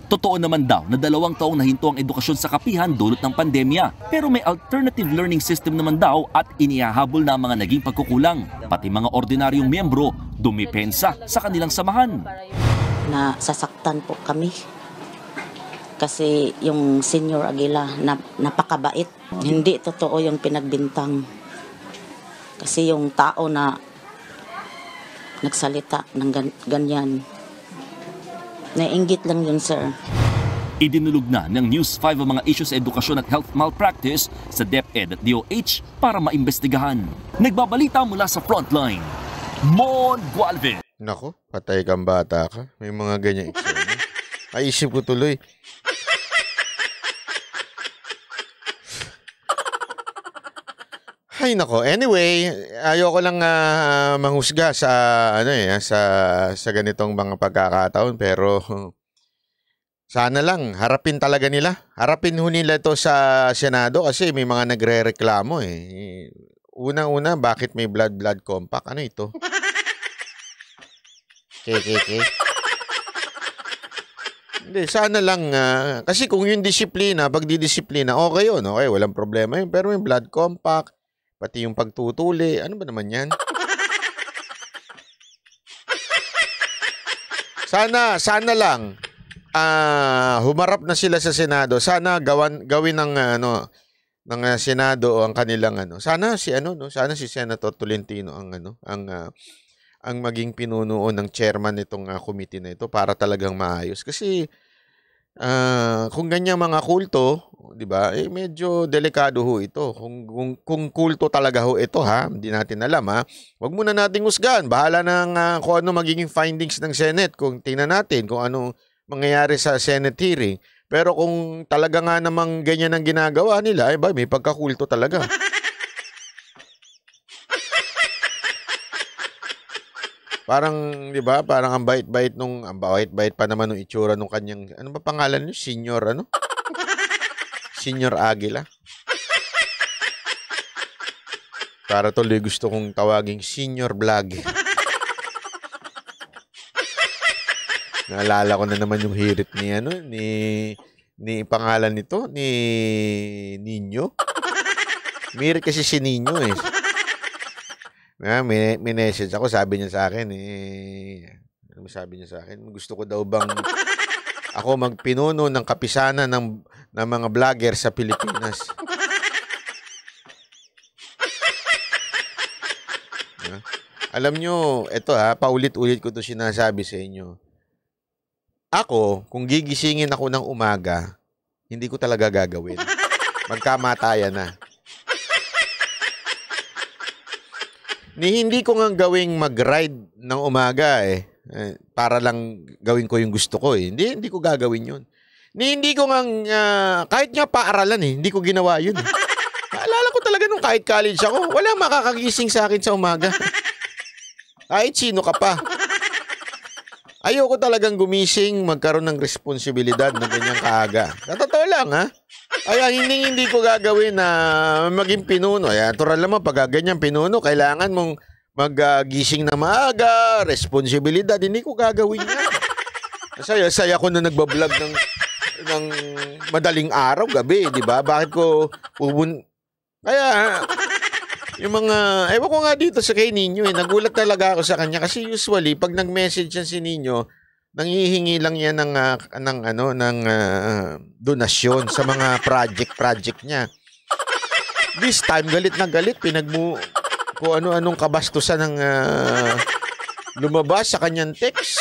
Totoo naman daw na dalawang taong nahinto ang edukasyon sa kapihan dulot ng pandemya. Pero may alternative learning system naman daw at inihahabol na mga naging pagkukulang. Pati mga ordinaryong miyembro dumipensa sa kanilang samahan. Na sasaktan po kami kasi yung Senyor Aguila na, napakabait. Hindi totoo yung pinagbintang. Kasi yung tao na nagsalita ng gan- ganyan. Nainggit lang yun, sir. Idinulog na ng News 5 ang mga issues sa edukasyon at health malpractice sa DepEd at DOH para maimbestigahan. Nagbabalita mula sa frontline, Mon Gualvez. Nako, patay kang bata ka. May mga ganyan. Ay, isip ko tuloy. Ay nako. Anyway, ayoko lang uh, manghusga sa ano eh ah, sa sa ganitong mga pagkakataon pero sana lang harapin talaga nila. Harapin ho nila ito sa Senado kasi may mga nagrereklamo eh. Unang-una, bakit may blood blood compact? Ano ito? KKK. Hindi, sana lang, uh, kasi kung yung disiplina, pag didisiplina, okay yun, okay, walang problema yun. Pero yung blood compact, Pati yung pagtutuli, ano ba naman yan? Sana, sana lang uh, humarap na sila sa Senado. Sana gawan gawin ng ano ng uh, Senado o ang kanilang ano. Sana si ano no, sana si Senator Tolentino ang ano, ang uh, ang maging pinuno ng chairman nitong uh, committee na ito para talagang maayos kasi uh, kung ganyan mga kulto 'di ba? Eh medyo delikado ho ito. Kung kung, kung kulto talaga ho ito ha, hindi natin alam ha. Huwag muna nating husgahan. Bahala nang uh, ah, kung ano magiging findings ng Senate kung tingnan natin kung ano mangyayari sa Senate hearing. Pero kung talaga nga namang ganyan ang ginagawa nila, eh ba, may pagkakulto talaga. Parang, 'di ba? Parang ang bait-bait nung ang bait-bait pa naman ng itsura nung kanyang ano ba pangalan niya? Senior ano? Senior Agila. Para tuloy gusto kong tawaging senior vlog. Naalala ko na naman yung hirit ni ano ni ni pangalan nito ni Ninyo. Mir kasi si Ninyo eh. Na, ah, may, may message ako, sabi niya sa akin eh ano sabi niya sa akin? Gusto ko daw bang ako magpinuno ng kapisana ng ng mga vlogger sa Pilipinas. Alam nyo, ito ha, paulit-ulit ko to sinasabi sa inyo. Ako, kung gigisingin ako ng umaga, hindi ko talaga gagawin. Magkamatayan na. Ni hindi ko nga gawing mag-ride ng umaga eh. eh. Para lang gawin ko yung gusto ko eh. Hindi, hindi ko gagawin yun. Ni hindi ko nga uh, ah, kahit nga paaralan eh, hindi ko ginawa 'yun. Eh. Naalala ko talaga nung kahit college ako, wala makakagising sa akin sa umaga. kahit sino ka pa. Ayoko talagang gumising, magkaroon ng responsibilidad na ganyan kaaga. Sa lang, ha? Kaya hindi hindi ko gagawin na maging pinuno. Kaya natural naman, pag ganyan pinuno, kailangan mong magising na maaga, responsibilidad. Hindi ko gagawin yan. Saya, saya ko na nagbablog ng ng madaling araw, gabi, di ba? Bakit ko pupun... Kaya, yung mga... Ewan ko nga dito sa kay Ninyo, eh. Nagulat talaga ako sa kanya. Kasi usually, pag nag-message yan si Ninyo, nanghihingi lang yan ng, uh, ng, ano, ng uh, donasyon sa mga project-project niya. This time, galit na galit. Pinagmu... Kung ano-anong kabastusan ng uh, lumabas sa kanyang text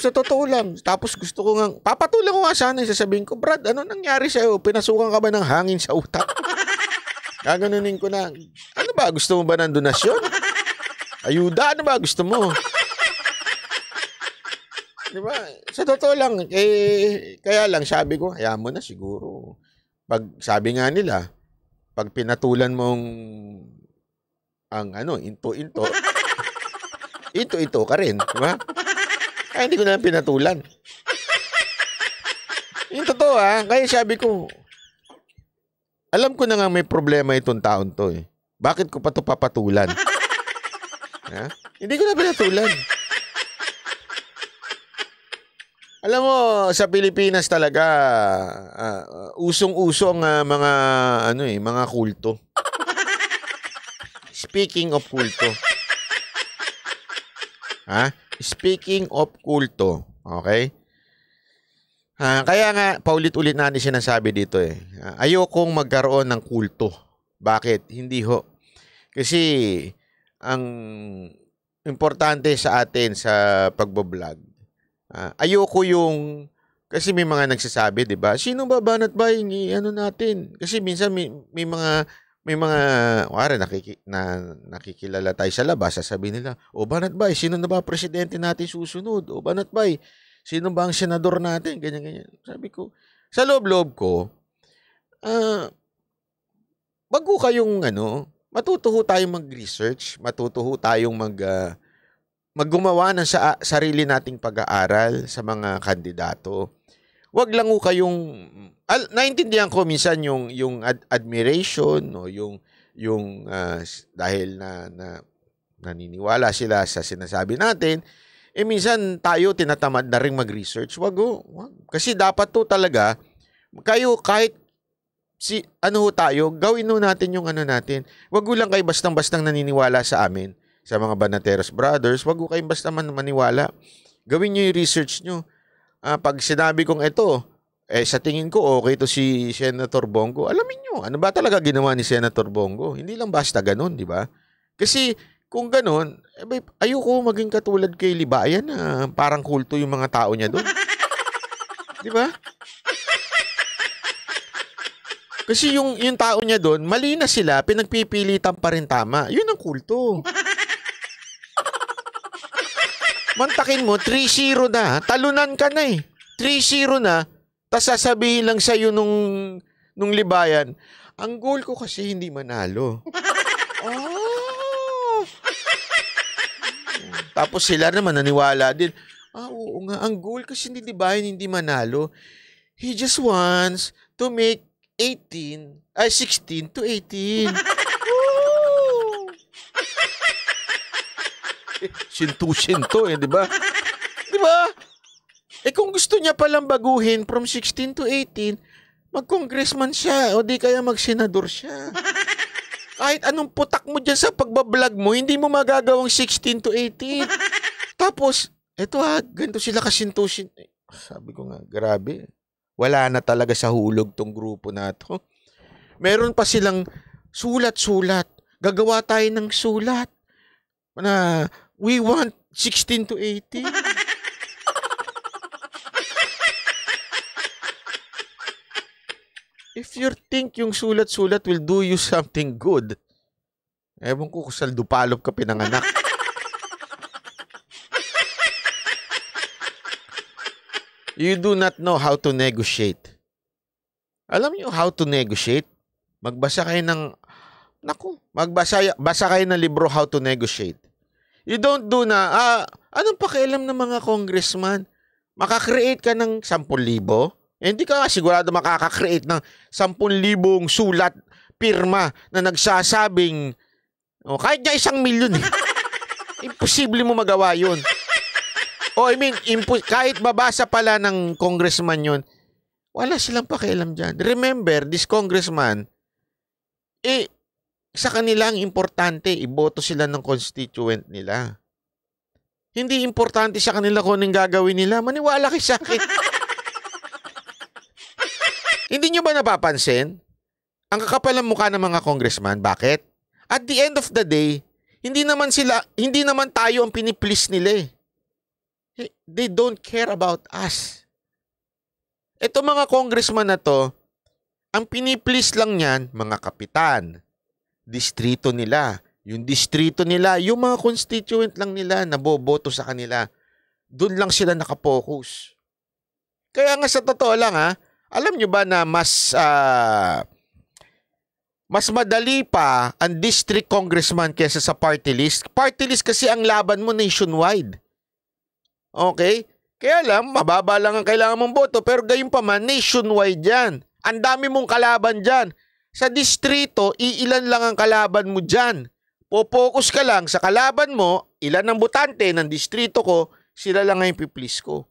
sa totoo lang. Tapos gusto ko nga, papatulang ko nga sana, sasabihin ko, Brad, ano nangyari sa'yo? Pinasukan ka ba ng hangin sa utak? Gaganunin ko na, ano ba, gusto mo ba ng donasyon? Ayuda, ano ba gusto mo? Diba? ba? Sa totoo lang, eh, kaya lang sabi ko, kaya mo na siguro. Pag sabi nga nila, pag pinatulan mong ang ano, into-into, ito-ito ka rin, di kaya hindi ko na pinatulan. Yung totoo ha. Ah. Kaya sabi ko, alam ko na nga may problema itong taon to eh. Bakit ko pa to papatulan? ha? Hindi ko na pinatulan. Alam mo, sa Pilipinas talaga, uh, usong-uso ang uh, mga, ano eh, mga kulto. Speaking of kulto. Ha? Speaking of kulto, okay? Uh, kaya nga, paulit-ulit na natin sinasabi dito eh. Uh, ayokong magkaroon ng kulto. Bakit? Hindi ho. Kasi, ang importante sa atin sa pagbablog, uh, ayoko yung, kasi may mga nagsasabi, di ba? Sino ba banat ba yung ano natin? Kasi minsan may, may mga may mga, wala nakiki, na, nakikilala tayo sa labas, sabi nila, o Banat Bay, sino na ba presidente natin susunod? O Banat Bay, sino ba ang senador natin? Ganyan, ganyan. Sabi ko, sa loob-loob ko, ah, uh, bago kayong ano, matuto ho tayong mag-research, matuto tayong mag uh, maggumawa ng sa sarili nating pag-aaral sa mga kandidato. wag lang ho kayong al, naintindihan ko minsan yung yung ad- admiration no yung yung uh, dahil na, na naniniwala sila sa sinasabi natin eh minsan tayo tinatamad na ring mag-research wag oh, kasi dapat to talaga kayo kahit si ano ho tayo gawin no natin yung ano natin wag ho lang kayo bastang-bastang naniniwala sa amin sa mga Banateros Brothers wag ho kayong basta man maniwala gawin niyo yung research niyo uh, ah, pag sinabi kong ito eh, sa tingin ko, okay to si Senator Bongo. Alamin nyo, ano ba talaga ginawa ni Senator Bongo? Hindi lang basta ganun, di ba? Kasi, kung ganun, eh, bay, ayoko maging katulad kay Libayan na parang kulto yung mga tao niya doon. di ba? Kasi yung, yung tao niya doon, mali na sila, pinagpipilitan pa rin tama. Yun ang kulto. Mantakin mo, 3-0 na. Talunan ka na eh. 3-0 na tapos sasabihin lang sa'yo nung, nung libayan, ang goal ko kasi hindi manalo. oh. Tapos sila naman naniwala din. Ah, oo nga. Ang goal kasi hindi libayan, hindi manalo. He just wants to make 18, ay 16 to 18. Sinto-sinto eh, di ba? Di ba? gusto niya palang baguhin from 16 to 18, mag-congressman siya o di kaya mag-senador siya. Kahit anong putak mo dyan sa pagbablog mo, hindi mo magagawang 16 to 18. Tapos, eto ha, ganito sila kasintusin. Eh, sabi ko nga, grabe. Wala na talaga sa hulog tong grupo na to. Meron pa silang sulat-sulat. Gagawa tayo ng sulat na we want 16 to 18. if you think yung sulat-sulat will do you something good, ewan ko kung saldupalop ka pinanganak. you do not know how to negotiate. Alam niyo how to negotiate? Magbasa kayo ng Naku, magbasa basa kayo ng libro How to Negotiate. You don't do na, ah, anong pakialam ng mga congressman? Makakreate ka ng 10,000? hindi ka sigurado makaka-create ng 10,000 sulat pirma na nagsasabing oh, kahit nga isang milyon eh. Imposible mo magawa yun. Oh, I mean, impo- kahit babasa pala ng congressman yun, wala silang pakialam dyan. Remember, this congressman, eh, sa kanila ang importante, iboto sila ng constituent nila. Hindi importante sa kanila kung anong gagawin nila. Maniwala kayo sa akin. Hindi nyo ba napapansin? Ang kakapal ng mukha ng mga congressman, bakit? At the end of the day, hindi naman sila, hindi naman tayo ang piniplis nila eh. They don't care about us. Ito mga congressman na to, ang piniplis lang niyan, mga kapitan, distrito nila, yung distrito nila, yung mga constituent lang nila na boboto sa kanila, doon lang sila nakapokus. Kaya nga sa totoo lang ha, alam nyo ba na mas uh, mas madali pa ang district congressman kaysa sa party list? Party list kasi ang laban mo nationwide. Okay? Kaya lang, mababa lang ang kailangan mong boto pero gayon pa man, nationwide yan. Ang dami mong kalaban dyan. Sa distrito, iilan lang ang kalaban mo dyan. Popokus ka lang sa kalaban mo, ilan ang butante ng distrito ko, sila lang ang piplis ko.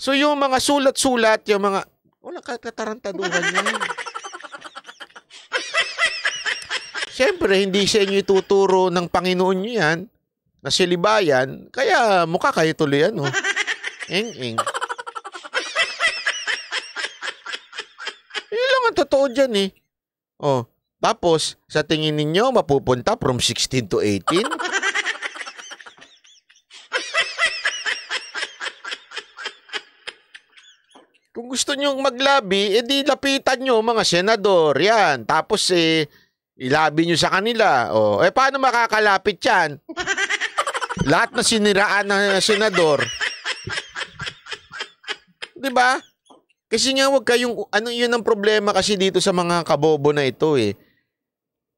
So yung mga sulat-sulat, yung mga Walang katatarantaduhan yan. Siyempre, hindi siya inyo ituturo ng Panginoon nyo yan na silibayan, kaya mukha kayo tuloy ano. Eng-eng. Yun lang ang totoo dyan eh. Oh, tapos, sa tingin ninyo, mapupunta from 16 to 18? gusto nyong maglabi, edi lapitan nyo mga senador. Yan. Tapos eh, ilabi nyo sa kanila. O, oh, eh paano makakalapit yan? Lahat na siniraan ng senador. 'Di ba? Kasi nga wag kayong ano 'yun ang problema kasi dito sa mga kabobo na ito eh.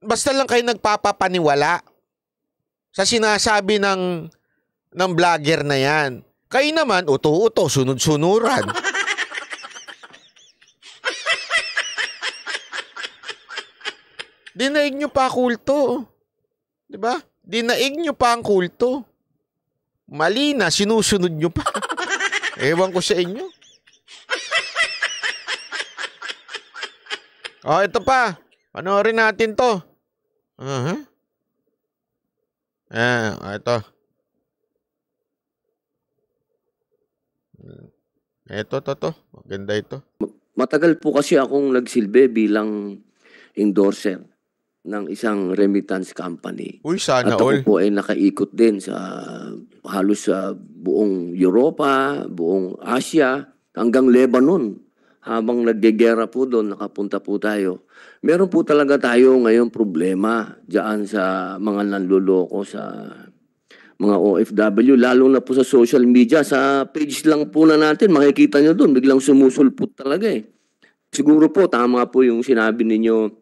Basta lang kayo nagpapapaniwala sa sinasabi ng ng vlogger na 'yan. Kayo naman uto-uto, sunod-sunuran. Dinaig nyo pa kulto. Di ba? Dinaig nyo pa ang kulto. Mali na, sinusunod nyo pa. Ewan ko sa inyo. Oh, ito pa. Panoorin natin to. Uh-huh. Ah, oh, ito. Ito, to, to. Maganda ito. Matagal po kasi akong nagsilbi bilang endorser ng isang remittance company. Uy, sana At ako all. po ay nakaikot din sa halos sa buong Europa, buong Asia, hanggang Lebanon. Habang naggegera po doon, nakapunta po tayo. Meron po talaga tayo ngayon problema diyan sa mga nanluloko sa mga OFW, lalo na po sa social media. Sa page lang po na natin, makikita nyo doon, biglang sumusulpot talaga eh. Siguro po, tama po yung sinabi ninyo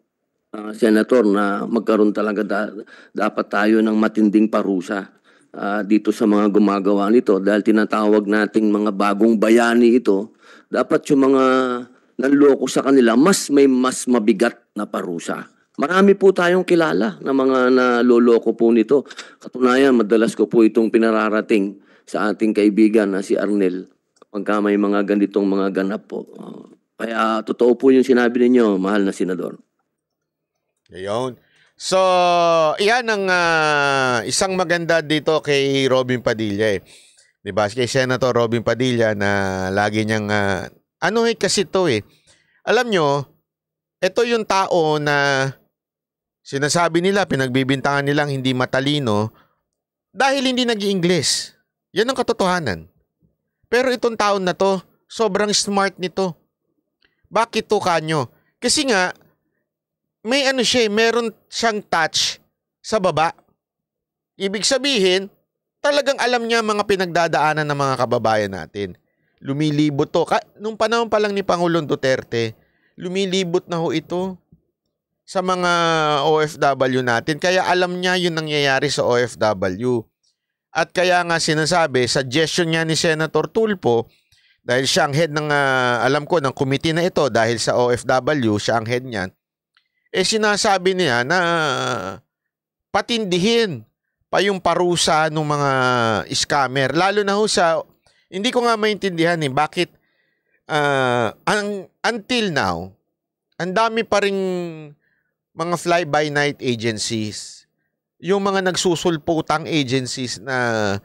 uh, Senator, na magkaroon talaga da- dapat tayo ng matinding parusa uh, dito sa mga gumagawa nito dahil tinatawag nating mga bagong bayani ito. Dapat yung mga nanloko sa kanila, mas may mas mabigat na parusa. Marami po tayong kilala na mga naloloko po nito. Katunayan, madalas ko po itong pinararating sa ating kaibigan na si Arnel pagka may mga ganitong mga ganap po. Ah, kaya totoo po yung sinabi ninyo, mahal na senador. Ayun. So, iyan ang uh, isang maganda dito kay Robin Padilla eh. 'Di ba? Kay Senator Robin Padilla na lagi niyang uh, ano eh kasi to eh. Alam nyo, ito yung tao na sinasabi nila, pinagbibintangan nilang hindi matalino dahil hindi nag english Yan ang katotohanan. Pero itong taon na to, sobrang smart nito. Bakit to kanyo? Kasi nga, may ano siya, eh, meron siyang touch sa baba. Ibig sabihin, talagang alam niya mga pinagdadaanan ng mga kababayan natin. Lumilibot to. Ka- nung panahon pa lang ni Pangulong Duterte, lumilibot na ho ito sa mga OFW natin. Kaya alam niya yung nangyayari sa OFW. At kaya nga sinasabi, suggestion niya ni Senator Tulpo, dahil siya ang head ng, uh, alam ko, ng committee na ito, dahil sa OFW, siya ang head niyan, eh sinasabi niya na patindihin pa yung parusa ng mga scammer. Lalo na ho sa, hindi ko nga maintindihan eh, bakit uh, ang, until now, ang dami pa rin mga fly-by-night agencies. Yung mga nagsusulputang agencies na,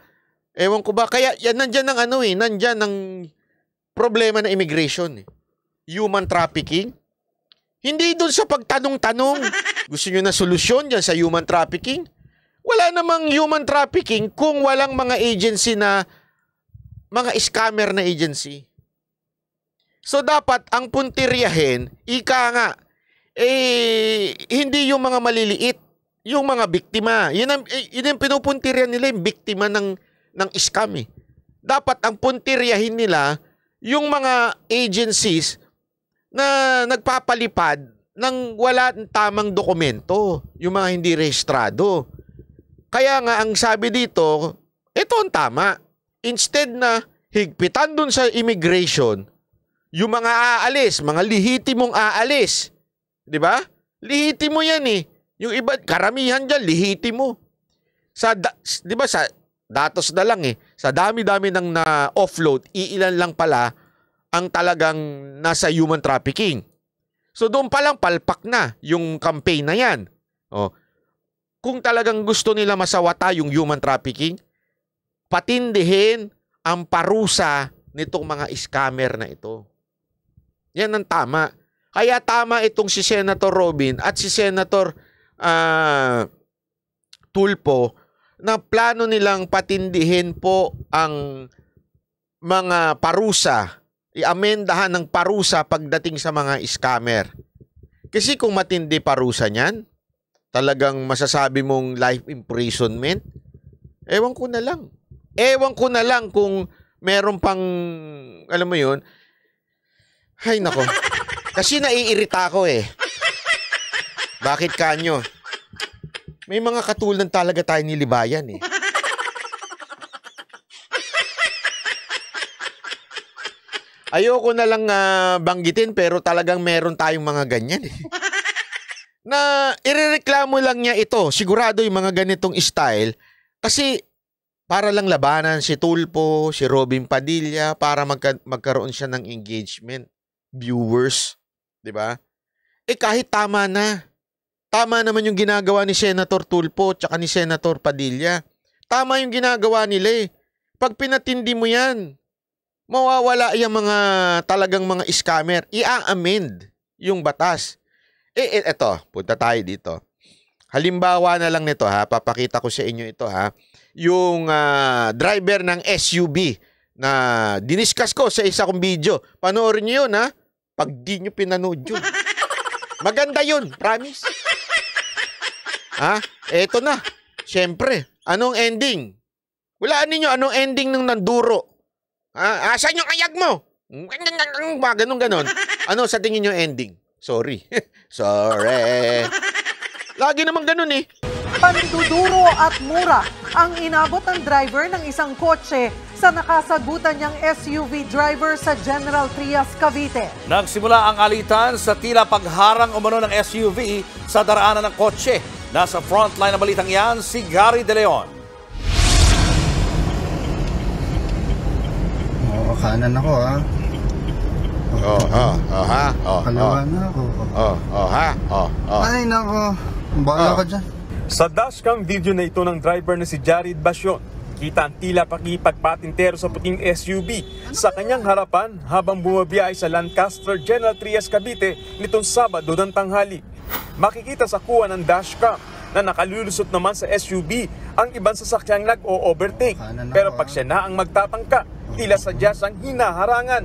ewan ko ba, kaya yan, nandyan ang ano eh, nandyan ang problema na immigration eh. Human trafficking, hindi doon sa pagtanong-tanong. Gusto nyo na solusyon dyan sa human trafficking? Wala namang human trafficking kung walang mga agency na mga scammer na agency. So dapat ang puntiryahin, ika nga, eh, hindi yung mga maliliit, yung mga biktima. Yun ang, eh, yun ang pinupuntirya nila yung biktima ng, ng scam eh. Dapat ang puntiryahin nila, yung mga agencies na nagpapalipad nang wala tamang dokumento, yung mga hindi rehistrado. Kaya nga ang sabi dito, ito ang tama. Instead na higpitan dun sa immigration, yung mga aalis, mga lihitimong aalis, 'di ba? Lihitimo 'yan eh. Yung iba, karamihan diyan lihitimo. Sa 'di ba sa datos na lang eh. Sa dami-dami nang na-offload, iilan lang pala ang talagang nasa human trafficking. So doon pa lang palpak na yung campaign na yan. Oh. Kung talagang gusto nila masawata yung human trafficking, patindihin ang parusa nitong mga scammer na ito. Yan ang tama. Kaya tama itong si Senator Robin at si Senator uh, Tulpo na plano nilang patindihin po ang mga parusa i iamendahan ng parusa pagdating sa mga scammer. Kasi kung matindi parusa niyan, talagang masasabi mong life imprisonment, ewan ko na lang. Ewan ko na lang kung meron pang, alam mo yun, ay nako, kasi naiirita ako eh. Bakit kanyo? May mga katulad talaga tayo ni Libayan eh. Ayoko na lang uh, banggitin pero talagang meron tayong mga ganyan. Eh. na irereklamo lang niya ito, sigurado yung mga ganitong style kasi para lang labanan si Tulpo, si Robin Padilla para magka- magkaroon siya ng engagement, viewers, 'di ba? Eh kahit tama na. Tama naman yung ginagawa ni Senator Tulpo at ni Senator Padilla. Tama yung ginagawa nila eh. Pag pinatindi mo yan, mawawala yung mga talagang mga scammer. i amend yung batas. Eh, eh, eto, punta tayo dito. Halimbawa na lang nito ha, papakita ko sa inyo ito ha. Yung uh, driver ng SUV na diniskas ko sa isa kong video. Panoorin nyo yun ha. Pag di nyo pinanood yun. Maganda yun, promise. Ha? Eto na. syempre. anong ending? Walaan ninyo anong ending ng nanduro. Ah, asan yung ayag mo? Ganon, ganon. Ano sa tingin yung ending? Sorry. Sorry. Lagi naman ganon eh. Panduduro at mura ang inabot ng driver ng isang kotse sa nakasagutan niyang SUV driver sa General Trias, Cavite. Nagsimula ang alitan sa tila pagharang umano ng SUV sa daraanan ng kotse. Nasa frontline na balitang yan, si Gary De Leon. kanan ako ha. Oh, oh, oh, oh ha? Oh, Kalawa oh. na ako. Oh, oh, ha? Oh, oh. Ay, nako. Bala oh. ka dyan. Sa dashcam video na ito ng driver na si Jared Basyon, kita ang tila pakipagpatintero sa puting SUV sa kanyang harapan habang bumabiyahe sa Lancaster General Trias Cavite nitong Sabado ng tanghali. Makikita sa kuha ng dashcam na nakalulusot naman sa SUV ang ibang sasakyang nag-o-overtake. Pero pag siya na ang magtatangka, tila sadya siyang hinaharangan.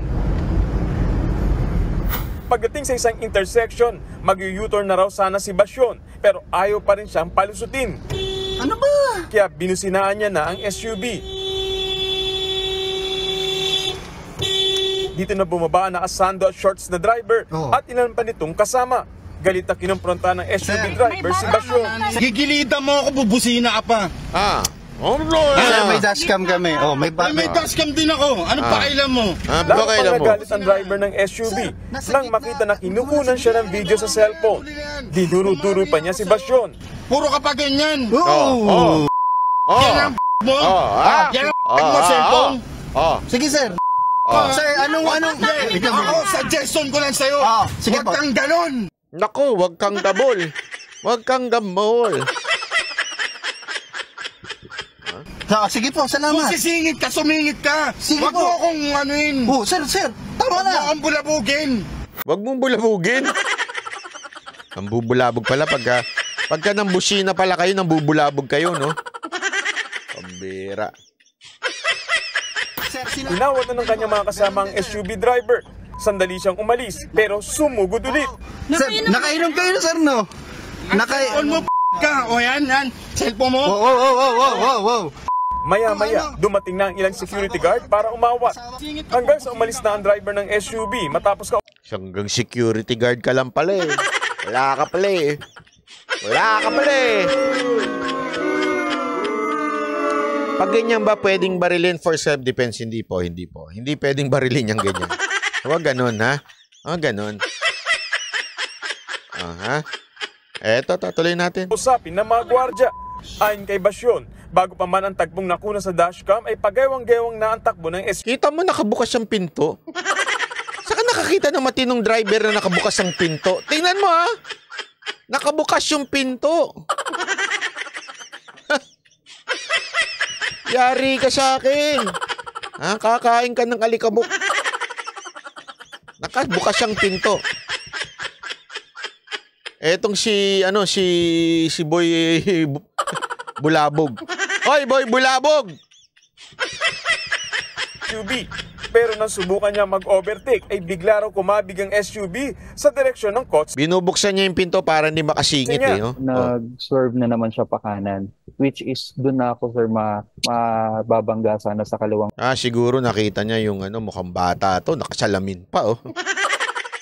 Pagdating sa isang intersection, mag-u-turn na raw sana si Basyon pero ayaw pa rin siyang palusutin. Ano ba? Kaya binusinaan niya na ang SUV. Dito na bumaba na asando at shorts na driver oh. at ilan pa nitong kasama galit na kinumpronta ng SUV driver si Basyo. Gigilita mo ako, bubusina ka pa. Ah. Oh, no, eh. ah, may dashcam kami. Oh, may ba- may dashcam din ako. Ano ah. pakailan mo? Ah, Lalo mo. nagalit ang driver ng SUV sir, nang makita na kinukunan siya ng video sa cellphone. Diduro-duro pa niya si Basyon. Puro ka pa ganyan. Oo. Oh. Oh. Oh. Yan ang oh, mo. Oh. Ah. Yan ang ah, mo ah, cellphone. Oh. Sige sir. Oh. Sir, anong anong? Ako, suggestion ko lang sa'yo. Oh. Sige Huwag kang ganon. Naku, wag kang gamol. Wag kang gamol. Ah, sige po, salamat. Kung sisingit ka, sumingit ka. Sige wag po. mo akong anuin. Oh, sir, sir, tama wag na. Wag mo akong bulabugin. Wag mong bulabugin? Ang bubulabog pala pagka, pagka ng busina pala kayo, nang bubulabog kayo, no? Pambira. Inawat na ng kanyang mga kasamang SUV driver Sandali siyang umalis, pero sumugod ulit. Sir, nakainom kayo na sir, no? Nakainom mo, ka. O yan, yan. Cellphone mo. Wow, wow, wow, wow, wow, wow. Maya-maya, ano? dumating na ang ilang security guard para umawat. Hanggang sa umalis na ang driver ng SUV matapos ka... Hanggang security guard ka lang pala eh. Wala ka pala eh. Wala ka pala eh. Pag ganyan ba pwedeng barilin for self-defense? Hindi po, hindi po. Hindi pwedeng barilin yung ganyan. Huwag ganun, ha? Huwag ganun. Uh, ha? Eto, tatuloy natin. Usapin ng mga gwardya. Ayon kay Basyon, bago pa man ang tagpong nakuna sa dashcam ay pagewang-gewang na ang takbo ng SQ. Kita mo nakabukas ang pinto? Saka nakakita ng matinong driver na nakabukas ang pinto. Tingnan mo ha! Nakabukas yung pinto. Yari ka sa akin. Ha? Kakain ka ng alikabok. Nakabukas siyang pinto. Etong si ano si si Boy eh, Bulabog. Hoy Boy Bulabog. QB. Pero nang subukan niya mag-overtake ay bigla raw kumabig ang SUV sa direksyon ng coach. Binubuksan niya yung pinto para hindi makasingit eh. No? Oh. Nag-swerve na naman siya pa kanan which is doon na ako sir ma mababangga sana sa kaliwang. Ah siguro nakita niya yung ano mukhang bata to nakasalamin pa oh.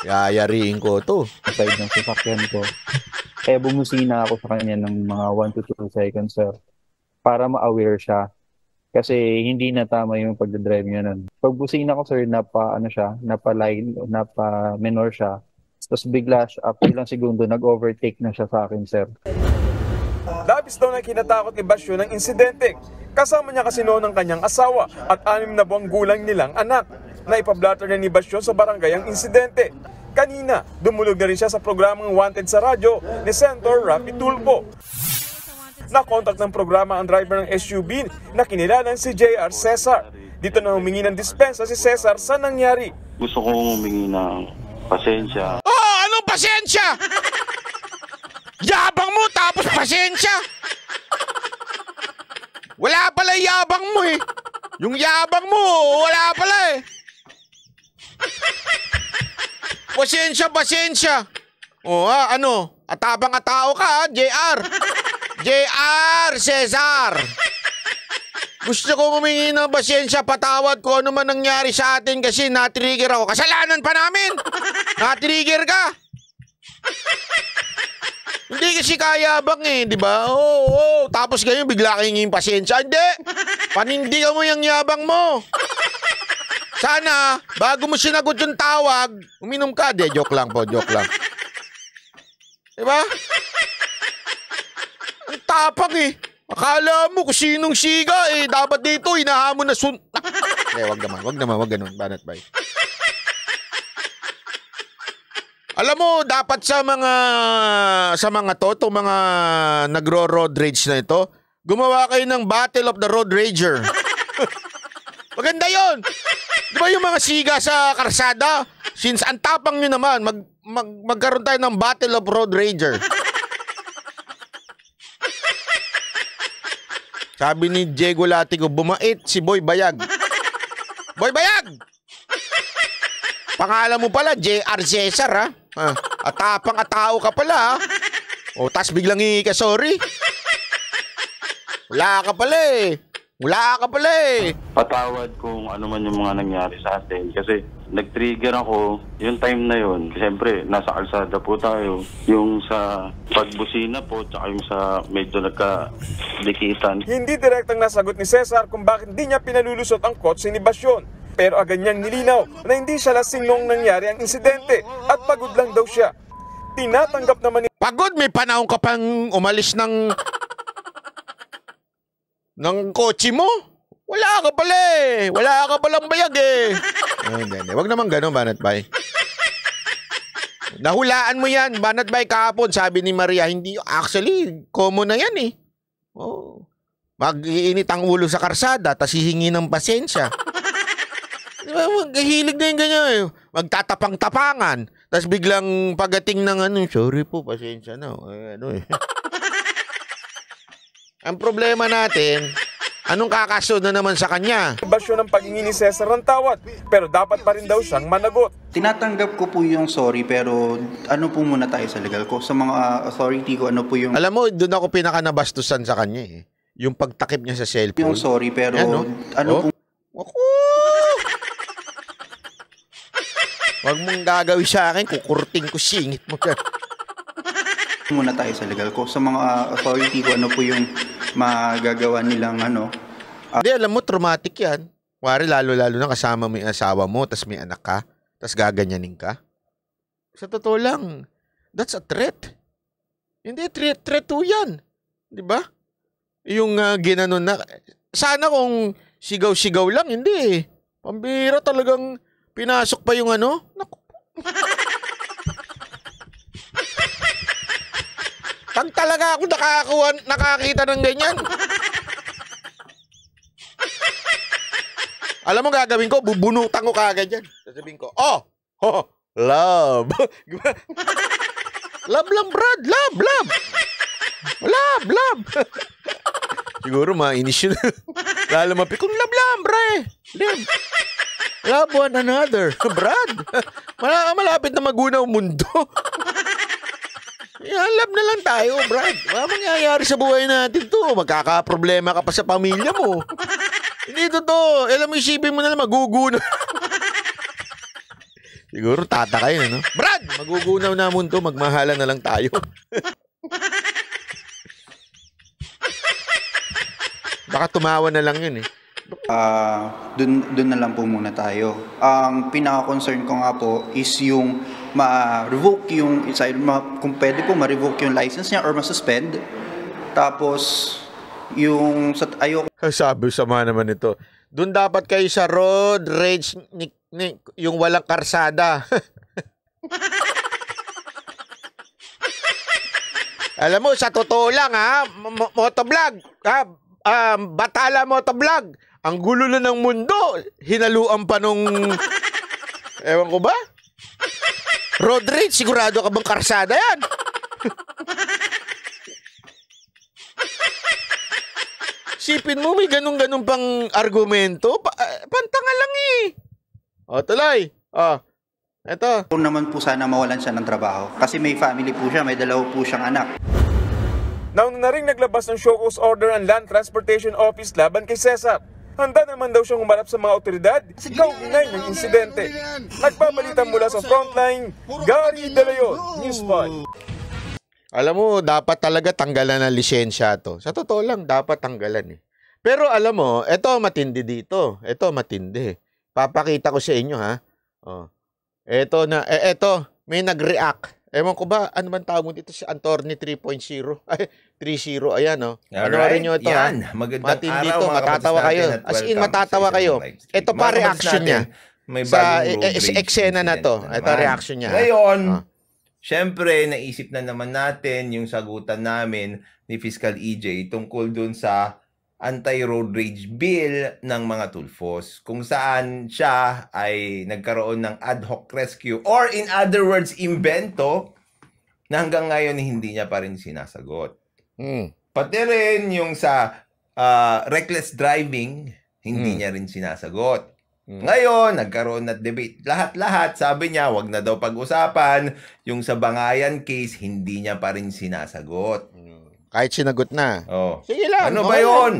Yayariin ko to. Side ng sasakyan ko. Kaya bumusina ako sa kanya ng mga 1 to 2 seconds sir para ma-aware siya kasi hindi na tama yung pagdadrive niya nun. Pag busina ko, sir, napa, ano siya, napa line, napa minor siya. Tapos bigla, siya, after ilang segundo, nag-overtake na siya sa akin, sir. Labis daw na kinatakot ni Basyo ng insidente. Kasama niya kasi noon ang kanyang asawa at anim na buwang gulang nilang anak. Naipablatter na ni Basyo sa barangay ang insidente. Kanina, dumulog na rin siya sa programang Wanted sa radyo ni Senator Rafi Tulpo na contact ng programa ang driver ng SUV na kinilalang si JR Cesar. Dito na humingi ng dispensa si Cesar sa nangyari. Gusto kong humingi ng pasensya. Oh, anong pasensya? Yabang mo tapos pasensya. Wala pala yabang mo eh. Yung yabang mo, wala pala eh. Pasensya, pasensya. O oh, ah, ano? Atabang atao ka ah, JR. JR Cesar! Gusto ko humingi ng pasensya, patawad ko ano man nangyari sa atin kasi natrigger ako. Kasalanan pa namin! Natrigger ka! Hindi kasi kaya kayabang eh, di ba? Oo, oh, Oh. Tapos ngayon bigla kang hingin pasensya. Hindi! Panindi ka mo yung yabang mo. Sana, bago mo sinagot yung tawag, uminom ka. De, joke lang po, joke lang. Di ba? tapang eh. Akala mo kung sinong siga eh. Dapat dito inahamon na sun... Eh, wag naman, wag naman, wag ganun. Banat bay. Eh? Alam mo, dapat sa mga sa mga to, mga nagro-road rage na ito, gumawa kayo ng Battle of the Road Rager. Maganda yon. Di ba yung mga siga sa karsada? Since ang tapang nyo naman, mag, mag, magkaroon tayo ng Battle of Road Rager. Sabi ni Diego Latigo, bumait si Boy Bayag. Boy Bayag! Pangalan mo pala, J.R. Cesar, ha? Ah, atapang atao ka pala, ha? O, tas biglang hingi ka, sorry. Wala ka pala, eh. Wala ka pala, eh. Patawad kung ano man yung mga nangyari sa atin. Kasi nag-trigger ako, yung time na yun, siyempre, nasa kalsada po tayo. Yung sa pagbusina po, tsaka yung sa medyo nagka-dikitan. Hindi direktang nasagot ni Cesar kung bakit hindi niya pinalulusot ang kotse ni Basyon. Pero agad niyang nilinaw na hindi siya lasing noong nangyari ang insidente at pagod lang daw siya. Tinatanggap naman ni... Pagod? May panahon ka pang umalis ng... ng kotse mo? Wala ka pala eh. Wala ka palang bayag eh. Ay, gano'n. Huwag naman ganun, Banat Bay. Nahulaan mo yan, Banat Bay, kahapon. Sabi ni Maria, hindi, actually, common na yan eh. Oh. Mag-iinit ang ulo sa karsada, tas hihingi ng pasensya. diba, maghihilig na yung ganyan eh. Magtatapang-tapangan. Tapos biglang pagating ng ano, sorry po, pasensya na. Eh, ano eh. ang problema natin, Anong kakaso na naman sa kanya? Basyo ng paghingi ni Cesar ng tawad, pero dapat pa rin daw siyang managot. Tinatanggap ko po yung sorry, pero ano po muna tayo sa legal ko? Sa mga authority ko, ano po yung... Alam mo, doon ako pinakanabastusan sa kanya eh. Yung pagtakip niya sa cellphone. Yung sorry, pero Yan, no? ano oh? po... Ako! Huwag mong gagawin sa akin, kukurting ko singit mo muna tayo sa legal ko sa mga authority ko ano po yung magagawa nilang ano hindi uh, alam mo traumatic yan wari lalo lalo na kasama mo yung asawa mo tas may anak ka tas gaganyanin ka sa totoo lang that's a threat hindi threat threat to yan di ba yung uh, ginanon na sana kung sigaw-sigaw lang hindi eh. pambira talagang pinasok pa yung ano naku Tan talaga ako nakakakuha, nakakita ng ganyan. Alam mo gagawin ko, bubunutan ko kagad yan. Sasabihin ko, oh, oh love. love lang, Brad. Love, love. Love, love. Siguro mainis yun. Lalo mapikong love lang, bre. Love. Love one another. Brad. Malapit na magunaw mundo. Ihalap na lang tayo, Brad. Ano mangyayari sa buhay natin to. Magkakaproblema ka pa sa pamilya mo. Hindi to to. Eh, alam mo, isipin mo na lang, magugunaw. Siguro tata kayo, no? Brad! Magugunaw na mundo, magmahala na lang tayo. Baka tumawa na lang yun, eh. Uh, dun, dun na lang po muna tayo. Ang pinaka-concern ko nga po is yung ma-revoke yung, kung pwede po ma-revoke yung license niya or ma-suspend. Tapos, yung sa, ayoko. Sabi sama naman ito. Doon dapat kayo sa road rage ni, ni, yung walang karsada. Alam mo, sa totoo lang ha, motovlog, ha, um, Batala motovlog, ang gulo na ng mundo, hinaluan pa nung, ewan ko ba? Road rage, sigurado ka bang karsada yan? Sipin mo, may ganun-ganun pang argumento. Pa uh, ah, pantanga lang eh. O, oh, tuloy. O, oh, eto. Kung naman po sana mawalan siya ng trabaho. Kasi may family po siya, may dalawa po siyang anak. Nauna na rin naglabas ng show cause order ang Land Transportation Office laban kay Cesar handa naman daw siyang humarap sa mga otoridad kaugnay ng insidente. Nagbabalita mula sa frontline, Gary De Leon, News 5. Alam mo, dapat talaga tanggalan ng lisensya to. Sa totoo lang, dapat tanggalan eh. Pero alam mo, ito matindi dito. Ito matindi. Papakita ko sa inyo ha. Oh. Ito na, eh, ito, may nag-react Ewan ko ba, ano man tawag mo dito si Antorni 3.0? Ay, 3.0, ayan, no? Oh. Ano rin nyo ito? Yan, ha? Ah. magandang Matindi araw, to, matatawa kayo. As in, matatawa kayo. Ito pa reaction niya. May sa e, e- eksena na to. Ano ito reaction niya. Ngayon, oh. syempre, naisip na naman natin yung sagutan namin ni Fiscal EJ tungkol dun sa anti-road rage bill ng mga tulfos kung saan siya ay nagkaroon ng ad hoc rescue or in other words, imbento na hanggang ngayon hindi niya pa rin sinasagot. Mm. Pati rin yung sa uh, reckless driving, hindi mm. niya rin sinasagot. Mm. Ngayon, nagkaroon na debate. Lahat-lahat, sabi niya, wag na daw pag-usapan. Yung sa Bangayan case, hindi niya pa rin sinasagot. Kahit sinagot na. Oh. Sige lang. Ano ba yun?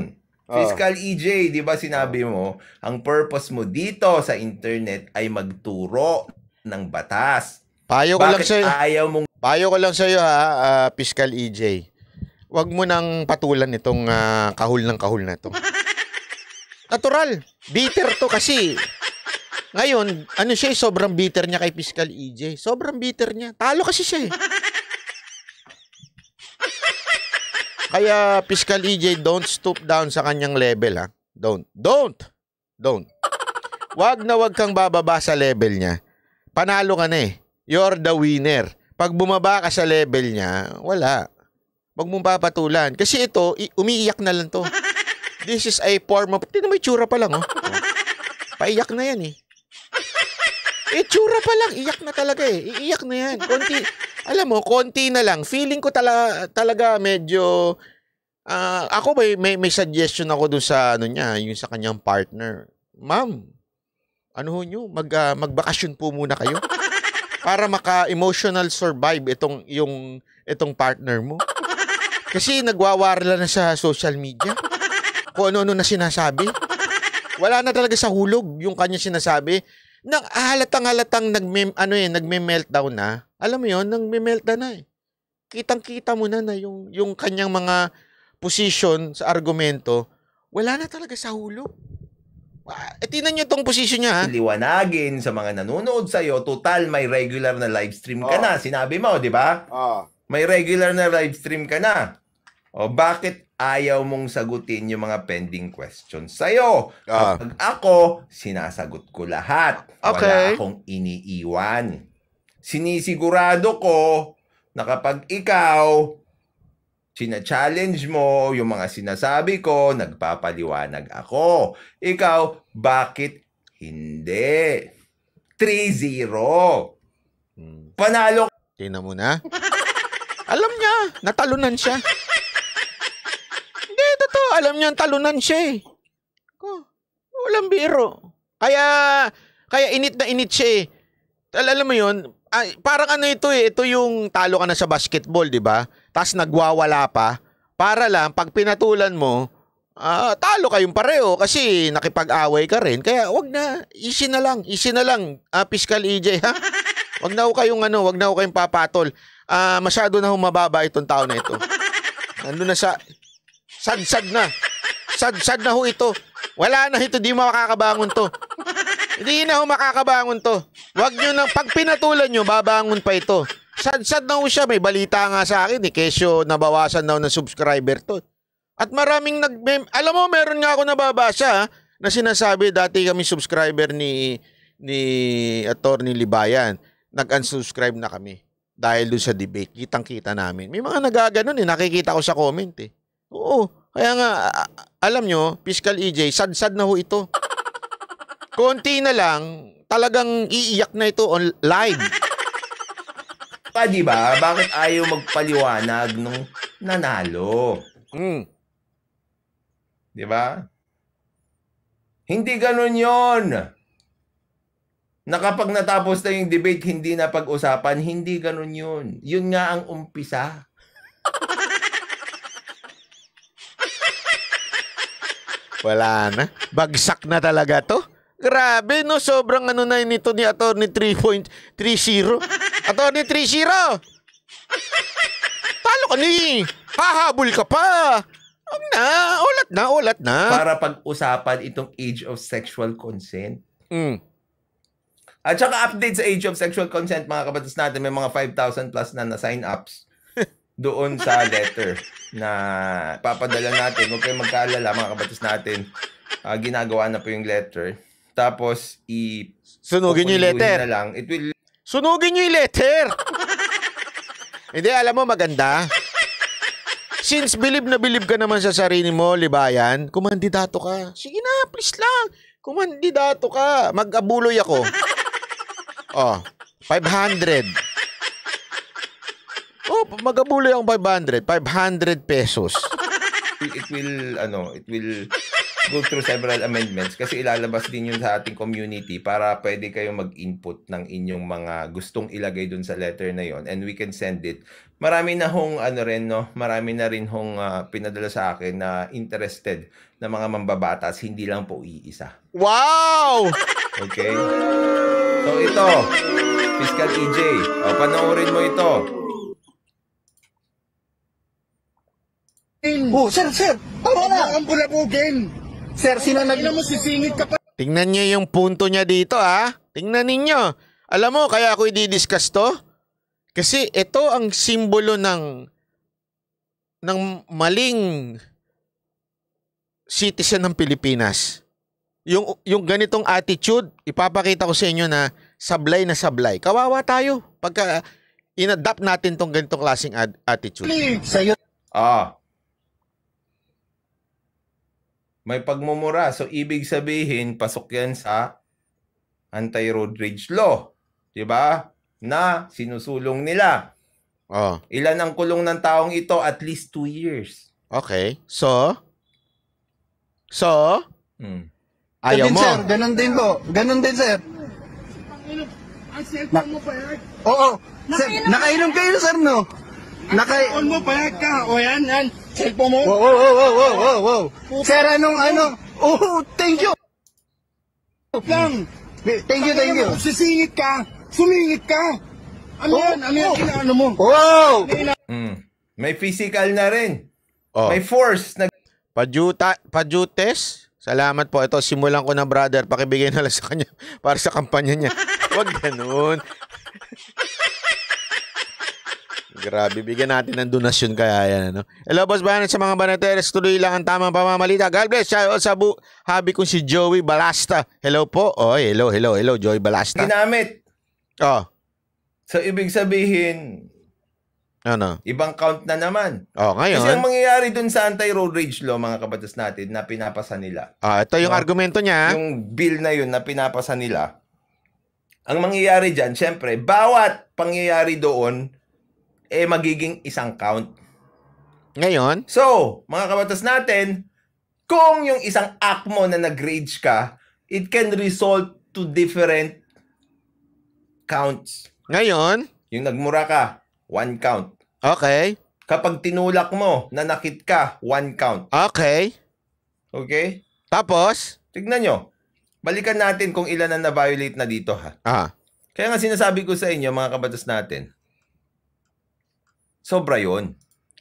Oh. Fiscal oh. E EJ, di ba sinabi mo, ang purpose mo dito sa internet ay magturo ng batas. Payo ko Bakit lang sa ayaw mong... Payo ko lang sa'yo ha, uh, Fiscal EJ. Huwag mo nang patulan itong uh, kahul ng kahul na to. Natural. Bitter to kasi. Ngayon, ano siya, eh, sobrang bitter niya kay Fiscal EJ. Sobrang bitter niya. Talo kasi siya eh. Kaya Piskal EJ, don't stoop down sa kanyang level ha. Don't. Don't. Don't. Wag na wag kang bababa sa level niya. Panalo ka na eh. You're the winner. Pag bumaba ka sa level niya, wala. Huwag mong papatulan. Kasi ito, umiiyak na lang to. This is a form of... Tinan mo, itsura pa lang, oh. oh. Paiyak na yan, eh. Itsura pa lang, iyak na talaga, eh. Iiyak na yan. Konti, alam mo, konti na lang. Feeling ko tala, talaga medyo, uh, ako may, may, may suggestion ako dun sa, ano niya, yung sa kanyang partner. Ma'am, ano ho nyo, mag, uh, magbakasyon po muna kayo para maka-emotional survive itong, yung, itong partner mo. Kasi nagwawarla na sa social media. Kung ano-ano na sinasabi. Wala na talaga sa hulog yung kanya sinasabi. Nang halatang-halatang nagme, ano eh, nagme-meltdown na alam mo yon nang meltdown na eh. Kitang-kita mo na na yung, yung kanyang mga position sa argumento, wala na talaga sa hulo. Ah, eh, tinan nyo tong position niya, ha? Ah. Liwanagin sa mga nanonood sa'yo, total may regular na live stream ka oh. na. Sinabi mo, di ba? Oh. May regular na live stream ka na. O bakit ayaw mong sagutin yung mga pending questions sa'yo? Oh. Ah. Kapag ako, sinasagot ko lahat. Okay. Wala akong iniiwan sinisigurado ko na kapag ikaw sina-challenge mo yung mga sinasabi ko, nagpapaliwanag ako. Ikaw, bakit hindi? 3-0. Hmm. Panalo. Tingnan mo na. alam niya, natalunan siya. hindi, totoo. Alam niya, talunan siya eh. Oh, walang biro. Kaya, kaya init na init siya eh. Alam mo yon ay, parang ano ito eh, ito yung talo ka na sa basketball, di ba? Tapos nagwawala pa. Para lang, pag pinatulan mo, uh, talo kayong pareho kasi nakipag-away ka rin. Kaya wag na, easy na lang, easy na lang, uh, ah, Fiscal EJ, ha? wag na ho kayong ano, wag na ho kayong papatol. Uh, masyado na humababa itong tao na ito. Ano na sa, sad-sad na. Sad-sad na ho ito. Wala na ito, di makakabangon to. Hindi na ho makakabangon to. Huwag niyo nang, pag pinatulan nyo, babangon pa ito. Sad-sad na ho siya. May balita nga sa akin. Eh. Kesyo, nabawasan daw ng subscriber to. At maraming nag... alam mo, meron nga ako nababasa ha, na sinasabi dati kami subscriber ni ni Attorney Libayan. Nag-unsubscribe na kami dahil doon sa debate. Kitang-kita namin. May mga nagaganon eh. Nakikita ko sa comment eh. Oo. Kaya nga, alam nyo, Fiscal EJ, sad-sad na ho ito konti na lang, talagang iiyak na ito on live. Pa, di ba? Bakit ayaw magpaliwanag nung nanalo? Mm. Di ba? Hindi ganun yon na natapos na yung debate, hindi na pag-usapan, hindi ganun yun. Yun nga ang umpisa. Wala na. Bagsak na talaga to. Grabe no, sobrang ano na nito ni Attorney 3.30. Attorney 3.0! Talo ka ni! Hahabol ka pa! Ang na, ulat na, ulat na. Para pag-usapan itong age of sexual consent. Mm. At saka update sa age of sexual consent, mga kabatas natin, may mga 5,000 plus na na-sign ups doon sa letter na papadala natin. Huwag kayong magkaalala, mga kabatas natin. Uh, ginagawa na po yung letter. Tapos, i... Sunugin yung letter. Na lang. It will... Sunugin yung letter! Hindi, alam mo, maganda. Since believe na believe ka naman sa sarili mo, libayan, kumandidato ka. Sige na, please lang. Kumandidato ka. Mag-abuloy ako. oh, 500. Oh, magabuloy ang 500. 500 pesos. It will, ano, it will go through several amendments kasi ilalabas din yun sa ating community para pwede kayong mag-input ng inyong mga gustong ilagay dun sa letter na yon and we can send it. Marami na hong ano rin no, marami na rin hong uh, pinadala sa akin na interested na mga mambabatas, hindi lang po iisa. Wow! Okay. So ito, Fiscal EJ, oh, panoorin mo ito. Oh, sir, sir! Tama na! Ang bulabugin! Sir, sino nag... mo sisingit ka pa? Tingnan nyo yung punto niya dito ha. Tingnan ninyo. Alam mo, kaya ako i-discuss to? Kasi ito ang simbolo ng ng maling citizen ng Pilipinas. Yung, yung ganitong attitude, ipapakita ko sa inyo na sablay na sablay. Kawawa tayo pagka inadapt natin tong ganitong klaseng attitude. Please, sa'yo. Ah, May pagmumura. So, ibig sabihin, pasok yan sa anti-road rage law. Diba? Na sinusulong nila. Oh. Ilan ang kulong ng taong ito? At least two years. Okay. So? So? Hmm. Ayaw ganun mo? Sir, ganun din po. Ganun din, sir. Ang cellphone mo, payag? Oo. Sir, nakainom kayo, sir, no? Naka- Ang mo, payag ka. O yan, yan. Cellphone mo? Wow, wow, wow, wow, wow, wow. Puta. Sir, anong, ano? Oh, thank you. Lang. Thank you, thank you. Sisingit ka. Sumingit ka. Ano oh, yan? Ano yan? Oh. mo? Wow! Mm. May physical na rin. Oh. May force. Na... Pajuta, pajutes? Salamat po. Ito, simulan ko na brother. Pakibigay na lang sa kanya para sa kampanya niya. Huwag ganun. Grabe, bigyan natin ng donasyon kaya yan. Ano? Hello, Boss Bayan sa mga Banateres. Tuloy lang ang tamang pamamalita. God bless. Shout out sa bu- hobby kong si Joey Balasta. Hello po. Oh, hello, hello, hello, Joey Balasta. Ginamit. Oh. So, ibig sabihin, ano? Ibang count na naman. Oh, ngayon. Kasi ang mangyayari dun sa anti-road rage law, mga kabatas natin, na pinapasa nila. Ah, ito yung no? argumento niya. Yung bill na yun na pinapasa nila. Ang mangyayari dyan, syempre, bawat pangyayari doon, eh magiging isang count. Ngayon? So, mga kabatas natin, kung yung isang act mo na nag-rage ka, it can result to different counts. Ngayon? Yung nagmura ka, one count. Okay. Kapag tinulak mo, nanakit ka, one count. Okay. Okay? Tapos? Tignan nyo. Balikan natin kung ilan na na-violate na dito ha. Ah. Kaya nga sinasabi ko sa inyo mga kabatas natin, Sobra yon.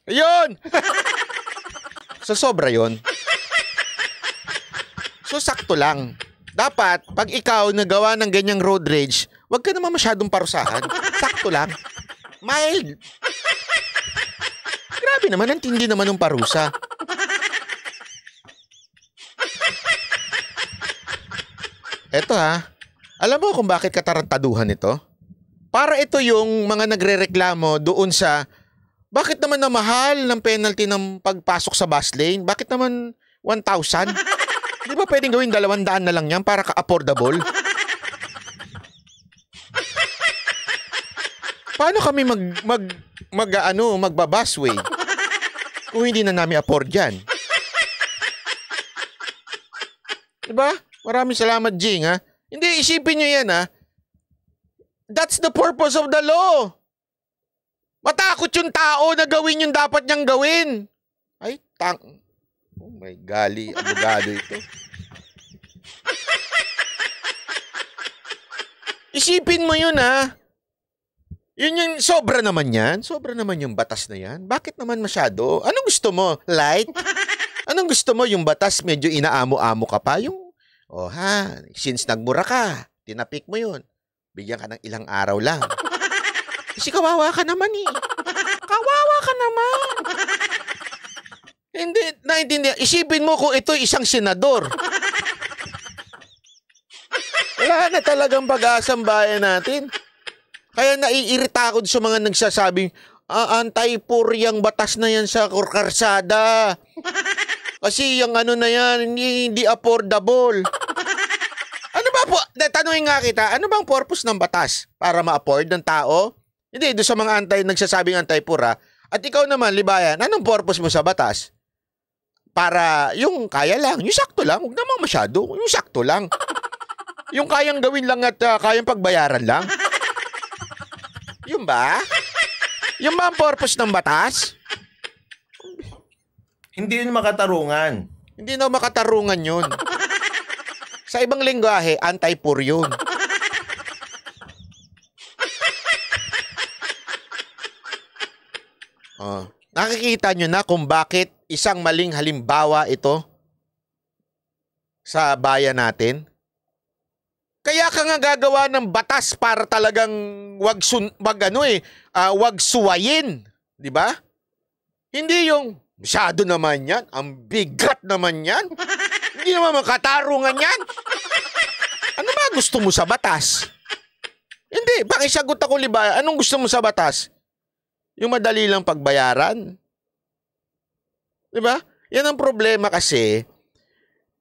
Yon. so, sobra yon. So, sakto lang. Dapat, pag ikaw nagawa ng ganyang road rage, wag ka naman masyadong parusahan. Sakto lang. Mild. Grabe naman, ang tindi naman ng parusa. Eto ha, alam mo kung bakit katarantaduhan ito? Para ito yung mga nagrereklamo doon sa bakit naman na mahal ng penalty ng pagpasok sa bus lane? Bakit naman 1,000? Di ba pwedeng gawin 200 na lang yan para ka-affordable? Paano kami mag mag mag ano, magbabasway? Kung hindi na namin afford yan. Diba? Maraming salamat, Jing, ha? Hindi, isipin niyo yan, ha? That's the purpose of the law. Matakot yung tao na gawin yung dapat niyang gawin. Ay, tang... Oh my golly, abogado ito. Isipin mo yun ha. Yun yung sobra naman yan. Sobra naman yung batas na yan. Bakit naman masyado? Anong gusto mo? Light? Anong gusto mo? Yung batas medyo inaamo-amo ka pa. Yung, oh ha, since nagmura ka, tinapik mo yun. Bigyan ka ng ilang araw lang. Kasi kawawa ka naman eh. Kawawa ka naman. Hindi, naintindihan. Isipin mo kung ito'y isang senador. Wala na talagang pag-asang bayan natin. Kaya naiirita ako sa mga nagsasabing, ah, anti-puryang batas na yan sa kurkarsada. Kasi yung ano na yan, hindi, hindi affordable. Ano ba po? Tanungin nga kita, ano bang purpose ng batas? Para ma-afford ng tao? Hindi, doon sa mga anti, nagsasabing anti-pura. At ikaw naman, libayan, anong purpose mo sa batas? Para yung kaya lang, yung sakto lang, huwag namang masyado, yung sakto lang. Yung kayang gawin lang at uh, kayang pagbayaran lang. Yun ba? Yung ba ang purpose ng batas? Hindi yun makatarungan. Hindi na makatarungan yun. sa ibang lingwahe, anti-pur yun. Uh, nakikita nyo na kung bakit isang maling halimbawa ito sa bayan natin? Kaya ka nga gagawa ng batas para talagang wag sun wag ano eh, uh, wag suwayin, 'di ba? Hindi yung masyado naman 'yan, ang bigat naman 'yan. Hindi naman makatarungan 'yan. Ano ba gusto mo sa batas? Hindi, bakit sagot ako liba? Anong gusto mo sa batas? Yung madali lang pagbayaran. Di ba? Yan ang problema kasi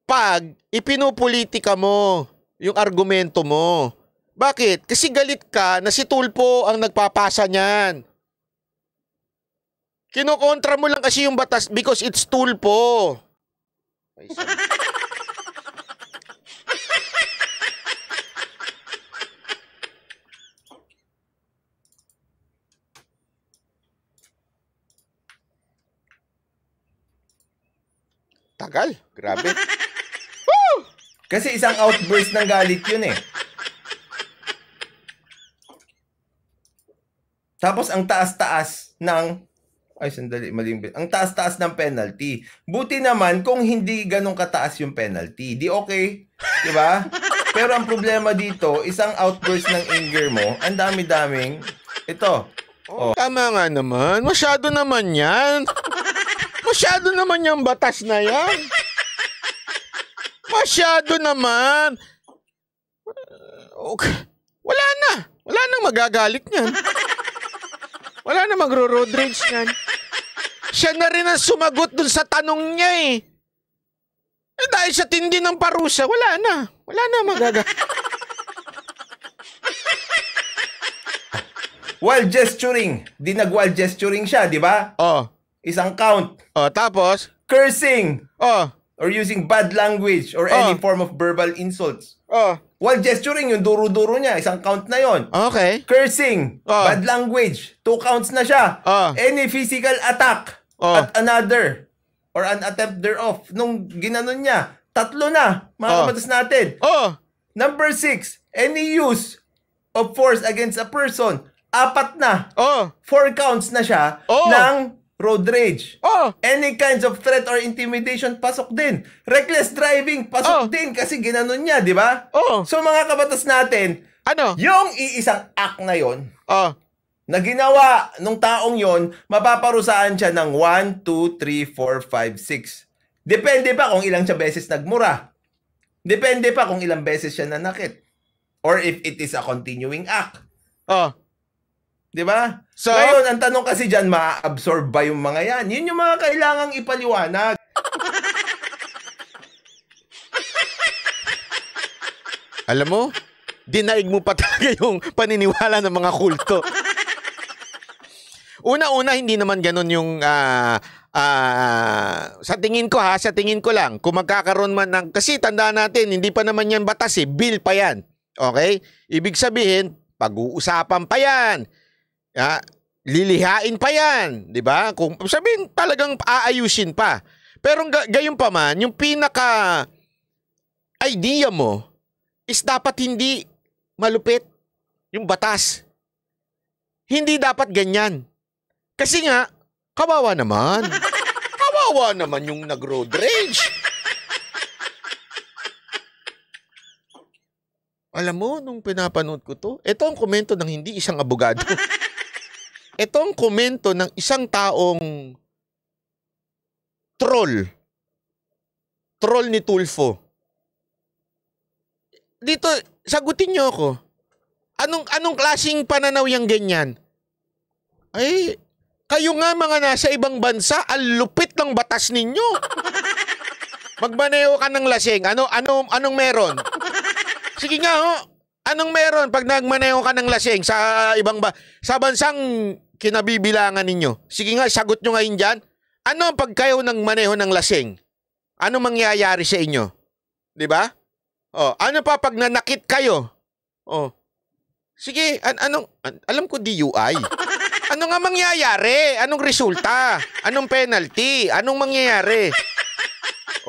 pag ipinopolitika mo yung argumento mo. Bakit? Kasi galit ka na si Tulpo ang nagpapasa niyan. Kinokontra mo lang kasi yung batas because it's Tulpo. Ay, tagal. Grabe. Kasi isang outburst ng galit yun eh. Tapos ang taas-taas ng ay sandali, maling ang taas-taas ng penalty. Buti naman kung hindi ganun kataas yung penalty, di okay, 'di ba? Pero ang problema dito, isang outburst ng anger mo, ang dami-daming ito. Oh, oh. Tama nga naman. Masyado naman 'yan. Masyado naman yung batas na yan. Masyado naman. Okay. Uh, wala na. Wala nang magagalit niyan. Wala na magro-road rage niyan. Siya na rin ang sumagot dun sa tanong niya eh. eh dahil sa tindi ng parusa, wala na. Wala na magagalit. While gesturing, nag while gesturing siya, di ba? Oo. Oh. Isang count. Oh, tapos? Cursing. Oh. Or using bad language or any oh. form of verbal insults. Oh. While gesturing, yung duro-duro niya, isang count na yon. Ah, okay. Cursing, Oh. bad language, two counts na siya. Oh. Any physical attack Oh. at another or an attempt thereof. Nung ginanon niya, tatlo na, mga Oh. natin. Oh. Number six, any use of force against a person, apat na. Oh. Four counts na siya Oh. ng road rage. Oh. Any kinds of threat or intimidation, pasok din. Reckless driving, pasok oh. din kasi ginanon niya, di ba? Oh. So mga kabatas natin, ano? yung iisang act na yon, oh. na ginawa nung taong yon, mapaparusaan siya ng 1, 2, 3, 4, 5, 6. Depende pa kung ilang siya beses nagmura. Depende pa kung ilang beses siya nanakit. Or if it is a continuing act. Oh. Di ba? So, Ngayon, ang tanong kasi dyan, ma ba yung mga yan? Yun yung mga kailangang ipaliwanag. Alam mo, dinaig mo pa talaga yung paniniwala ng mga kulto. Una-una, hindi naman ganun yung... Uh, uh, sa tingin ko ha, sa tingin ko lang, kung magkakaroon man ng... Kasi tandaan natin, hindi pa naman yan batas eh. Bill pa yan. Okay? Ibig sabihin, pag-uusapan pa yan Ah, lilihain pa yan, 'di ba? Kung sabihin talagang aayusin pa. Pero gayon pa man, yung pinaka idea mo is dapat hindi malupit yung batas. Hindi dapat ganyan. Kasi nga, kawawa naman. kawawa naman yung nag-road rage. Alam mo, nung pinapanood ko to, ito ang komento ng hindi isang abogado. Itong komento ng isang taong troll. Troll ni Tulfo. Dito, sagutin niyo ako. Anong anong klasing pananaw yang ganyan? Ay, kayo nga mga nasa ibang bansa, ang lupit ng batas ninyo. Magmaneo ka ng lasing. Ano ano anong meron? Sige nga ho. Oh. Anong meron pag nagmaneo ka ng lasing sa ibang ba sa bansang kinabibilangan ninyo? Sige nga, sagot nyo ngayon dyan. Ano ang pagkayo ng maneho ng lasing? Ano mangyayari sa inyo? Di ba? Oh, ano pa pag nanakit kayo? Oh. Sige, an anong an alam ko DUI. Ano nga mangyayari? Anong resulta? Anong penalty? Anong mangyayari?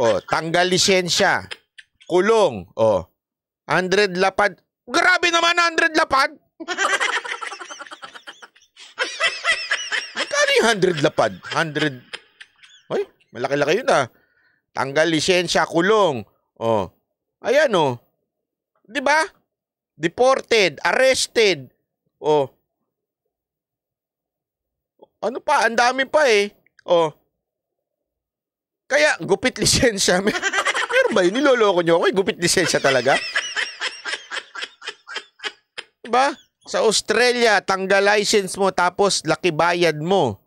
Oh, tanggal lisensya. Kulong. Oh. 100 lapad. Grabe naman 100 lapad. Ano 100 lapad? 100... Ay, malaki-laki yun ah. Tanggal lisensya, kulong. Oh. Ayan oh. 'Di ba? Deported, arrested. Oh. Ano pa? Ang dami pa eh. Oh. Kaya gupit lisensya. Meron ba yun? Niloloko nyo ako. Eh. Gupit lisensya talaga. Diba? Sa Australia, tanggal license mo tapos laki bayad mo.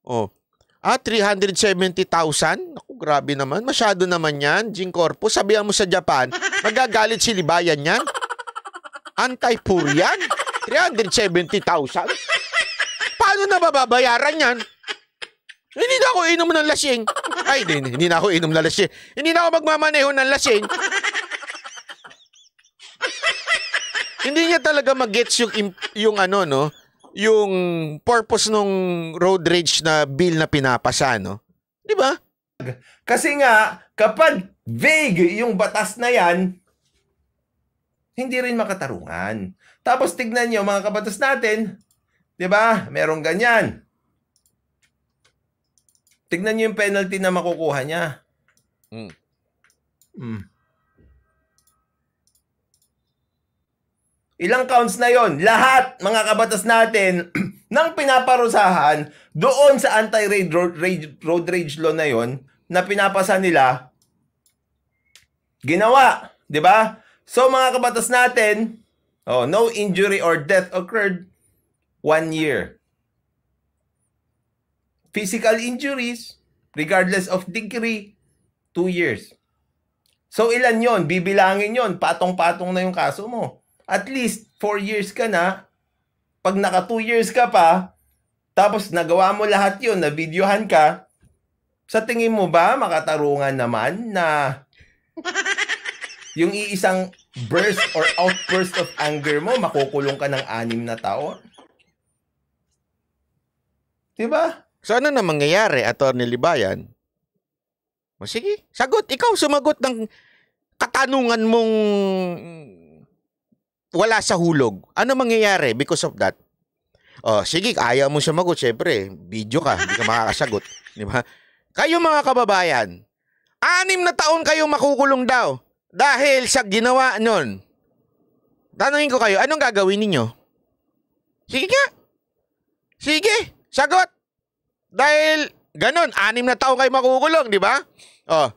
Oh. Ah, 370,000? Naku, grabe naman. Masyado naman yan, Jing Corpo. Sabihan mo sa Japan, magagalit si Libayan yan. anti yan? 370,000? Paano na mababayaran yan? Hindi na ako inom ng lasing. Ay, hindi, hindi na ako inom ng lasing. Hindi na ako magmamaneho ng lasing. hindi niya talaga magets yung yung ano no, yung purpose nung road rage na bill na pinapasa no. 'Di ba? Kasi nga kapag vague yung batas na 'yan, hindi rin makatarungan. Tapos tignan niyo mga kabatas natin, 'di ba? Merong ganyan. Tignan niyo yung penalty na makukuha niya. Mm. Mm. Ilang counts na yon? Lahat, mga kabatas natin, nang pinaparusahan doon sa anti-road rage, road rage law na yon na pinapasa nila, ginawa, di ba? So mga kabatas natin, oh, no injury or death occurred one year. Physical injuries, regardless of degree, two years. So ilan yon Bibilangin yon Patong-patong na yung kaso mo at least 4 years ka na, pag naka 2 years ka pa, tapos nagawa mo lahat yon na videohan ka, sa tingin mo ba makatarungan naman na yung iisang burst or outburst of anger mo, makukulong ka ng anim na taon? Diba? So ano na mangyayari, Atty. Libayan? O sige, sagot. Ikaw sumagot ng katanungan mong wala sa hulog, ano mangyayari because of that? Oh, sige, ayaw mo sumagot, syempre, video ka, hindi ka makakasagot, di ba? Kayo mga kababayan, anim na taon kayo makukulong daw dahil sa ginawa nun. Tanungin ko kayo, anong gagawin ninyo? Sige nga. Sige, sagot. Dahil ganun, anim na taon kayo makukulong, di ba? Oh.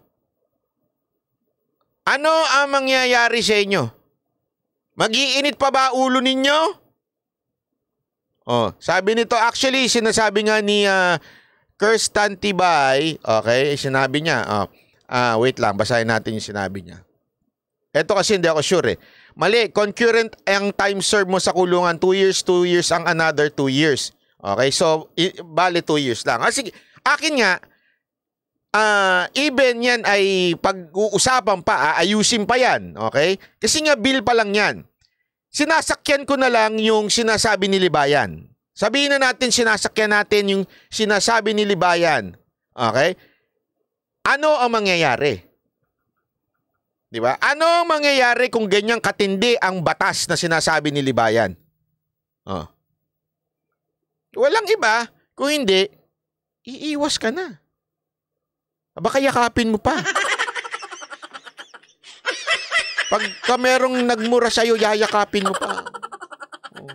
Ano ang mangyayari sa inyo? Magiinit pa ba ulo ninyo? Oh, sabi nito actually sinasabi nga ni uh, ah, Kirsten Tibay, okay, sinabi niya, oh, ah, wait lang, basahin natin yung sinabi niya. Ito kasi hindi ako sure eh. Mali, concurrent ang time served mo sa kulungan, 2 years, 2 years, ang another 2 years. Okay, so, bali 2 years lang. Ah, sige, akin nga, uh, even yan ay pag-uusapan pa, aayusin ah, pa yan, okay? Kasi nga bill pa lang yan sinasakyan ko na lang yung sinasabi ni Libayan. Sabihin na natin sinasakyan natin yung sinasabi ni Libayan. Okay? Ano ang mangyayari? 'Di ba? Ano ang mangyayari kung ganyang katindi ang batas na sinasabi ni Libayan? Oh. Walang iba kung hindi iiwas ka na. Baka yakapin mo pa. Pagka merong nagmura sa iyo, yayakapin mo pa. Oh.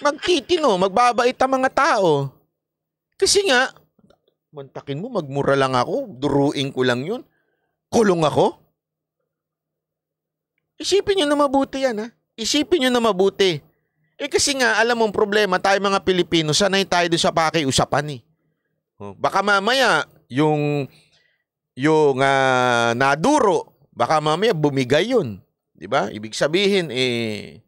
Magtitino, magbabait ang mga tao. Kasi nga, muntakin mo, magmura lang ako, duruin ko lang yun. Kulong ako. Isipin nyo na mabuti yan, ha? Isipin nyo na mabuti. Eh kasi nga, alam mong problema, tayo mga Pilipino, sanay tayo doon sa pakiusapan, eh. Oh, baka mamaya, yung yung uh, naduro, baka mamaya bumigay yun. 'Di ba? Ibig sabihin eh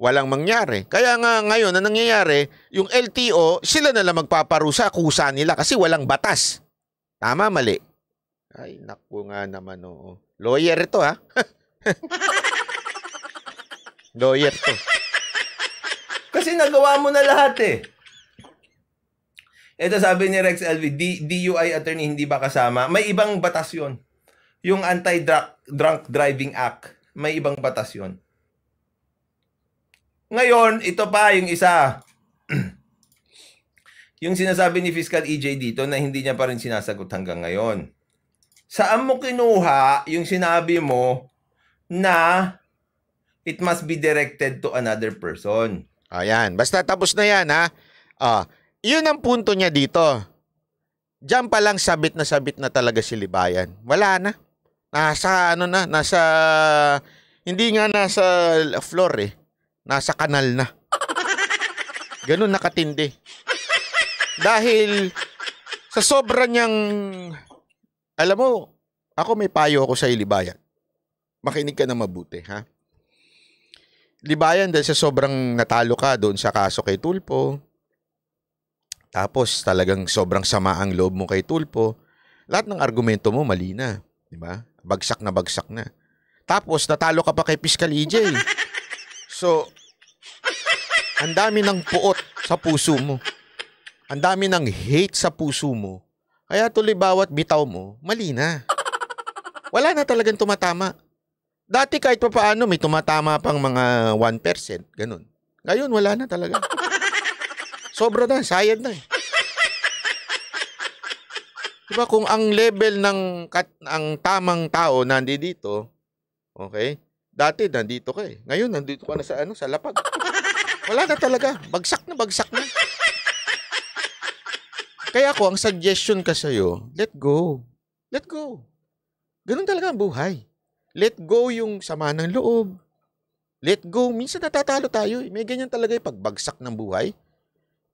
walang mangyari. Kaya nga ngayon na nangyayari, yung LTO, sila na lang magpaparusa, kusa nila kasi walang batas. Tama mali. Ay nako nga naman oo. Lawyer ito ha. Ah. Lawyer to. Kasi nagawa mo na lahat eh. Ito sabi ni Rex LV, D- DUI attorney hindi ba kasama? May ibang batas yon. Yung Anti-Drunk Driving Act, may ibang batas yon. Ngayon, ito pa yung isa. yung sinasabi ni Fiscal EJ dito na hindi niya pa rin sinasagot hanggang ngayon. Saan mo kinuha yung sinabi mo na it must be directed to another person? Ayan. Basta tapos na yan, ha? Ah, uh, yun ang punto niya dito. Diyan pa lang sabit na sabit na talaga si Libayan. Wala na. Nasa ano na, nasa hindi nga nasa floor eh. Nasa kanal na. Ganun nakatindi. Dahil sa sobra niyang alam mo, ako may payo ako sa Libayan. Makinig ka na mabuti, ha? Libayan dahil sa sobrang natalo ka doon sa kaso kay Tulpo, tapos talagang sobrang sama ang loob mo kay Tulpo, lahat ng argumento mo mali na, di ba? Bagsak na bagsak na. Tapos natalo ka pa kay Fiscal EJ. So, ang dami ng puot sa puso mo. Ang dami ng hate sa puso mo. Kaya tuloy bawat bitaw mo, mali na. Wala na talagang tumatama. Dati kahit pa paano may tumatama pang mga 1%, ganun. Ngayon wala na talaga. Sobra na, sayad na eh. Diba kung ang level ng kat, ang tamang tao nandito, okay? Dati nandito ka eh. Ngayon nandito ka na sa ano, sa lapag. Wala na talaga. Bagsak na bagsak na. Kaya ako, ang suggestion ka iyo, let go. Let go. Ganun talaga ang buhay. Let go yung sama ng loob. Let go. Minsan natatalo tayo. Eh. May ganyan talaga yung eh, pagbagsak ng buhay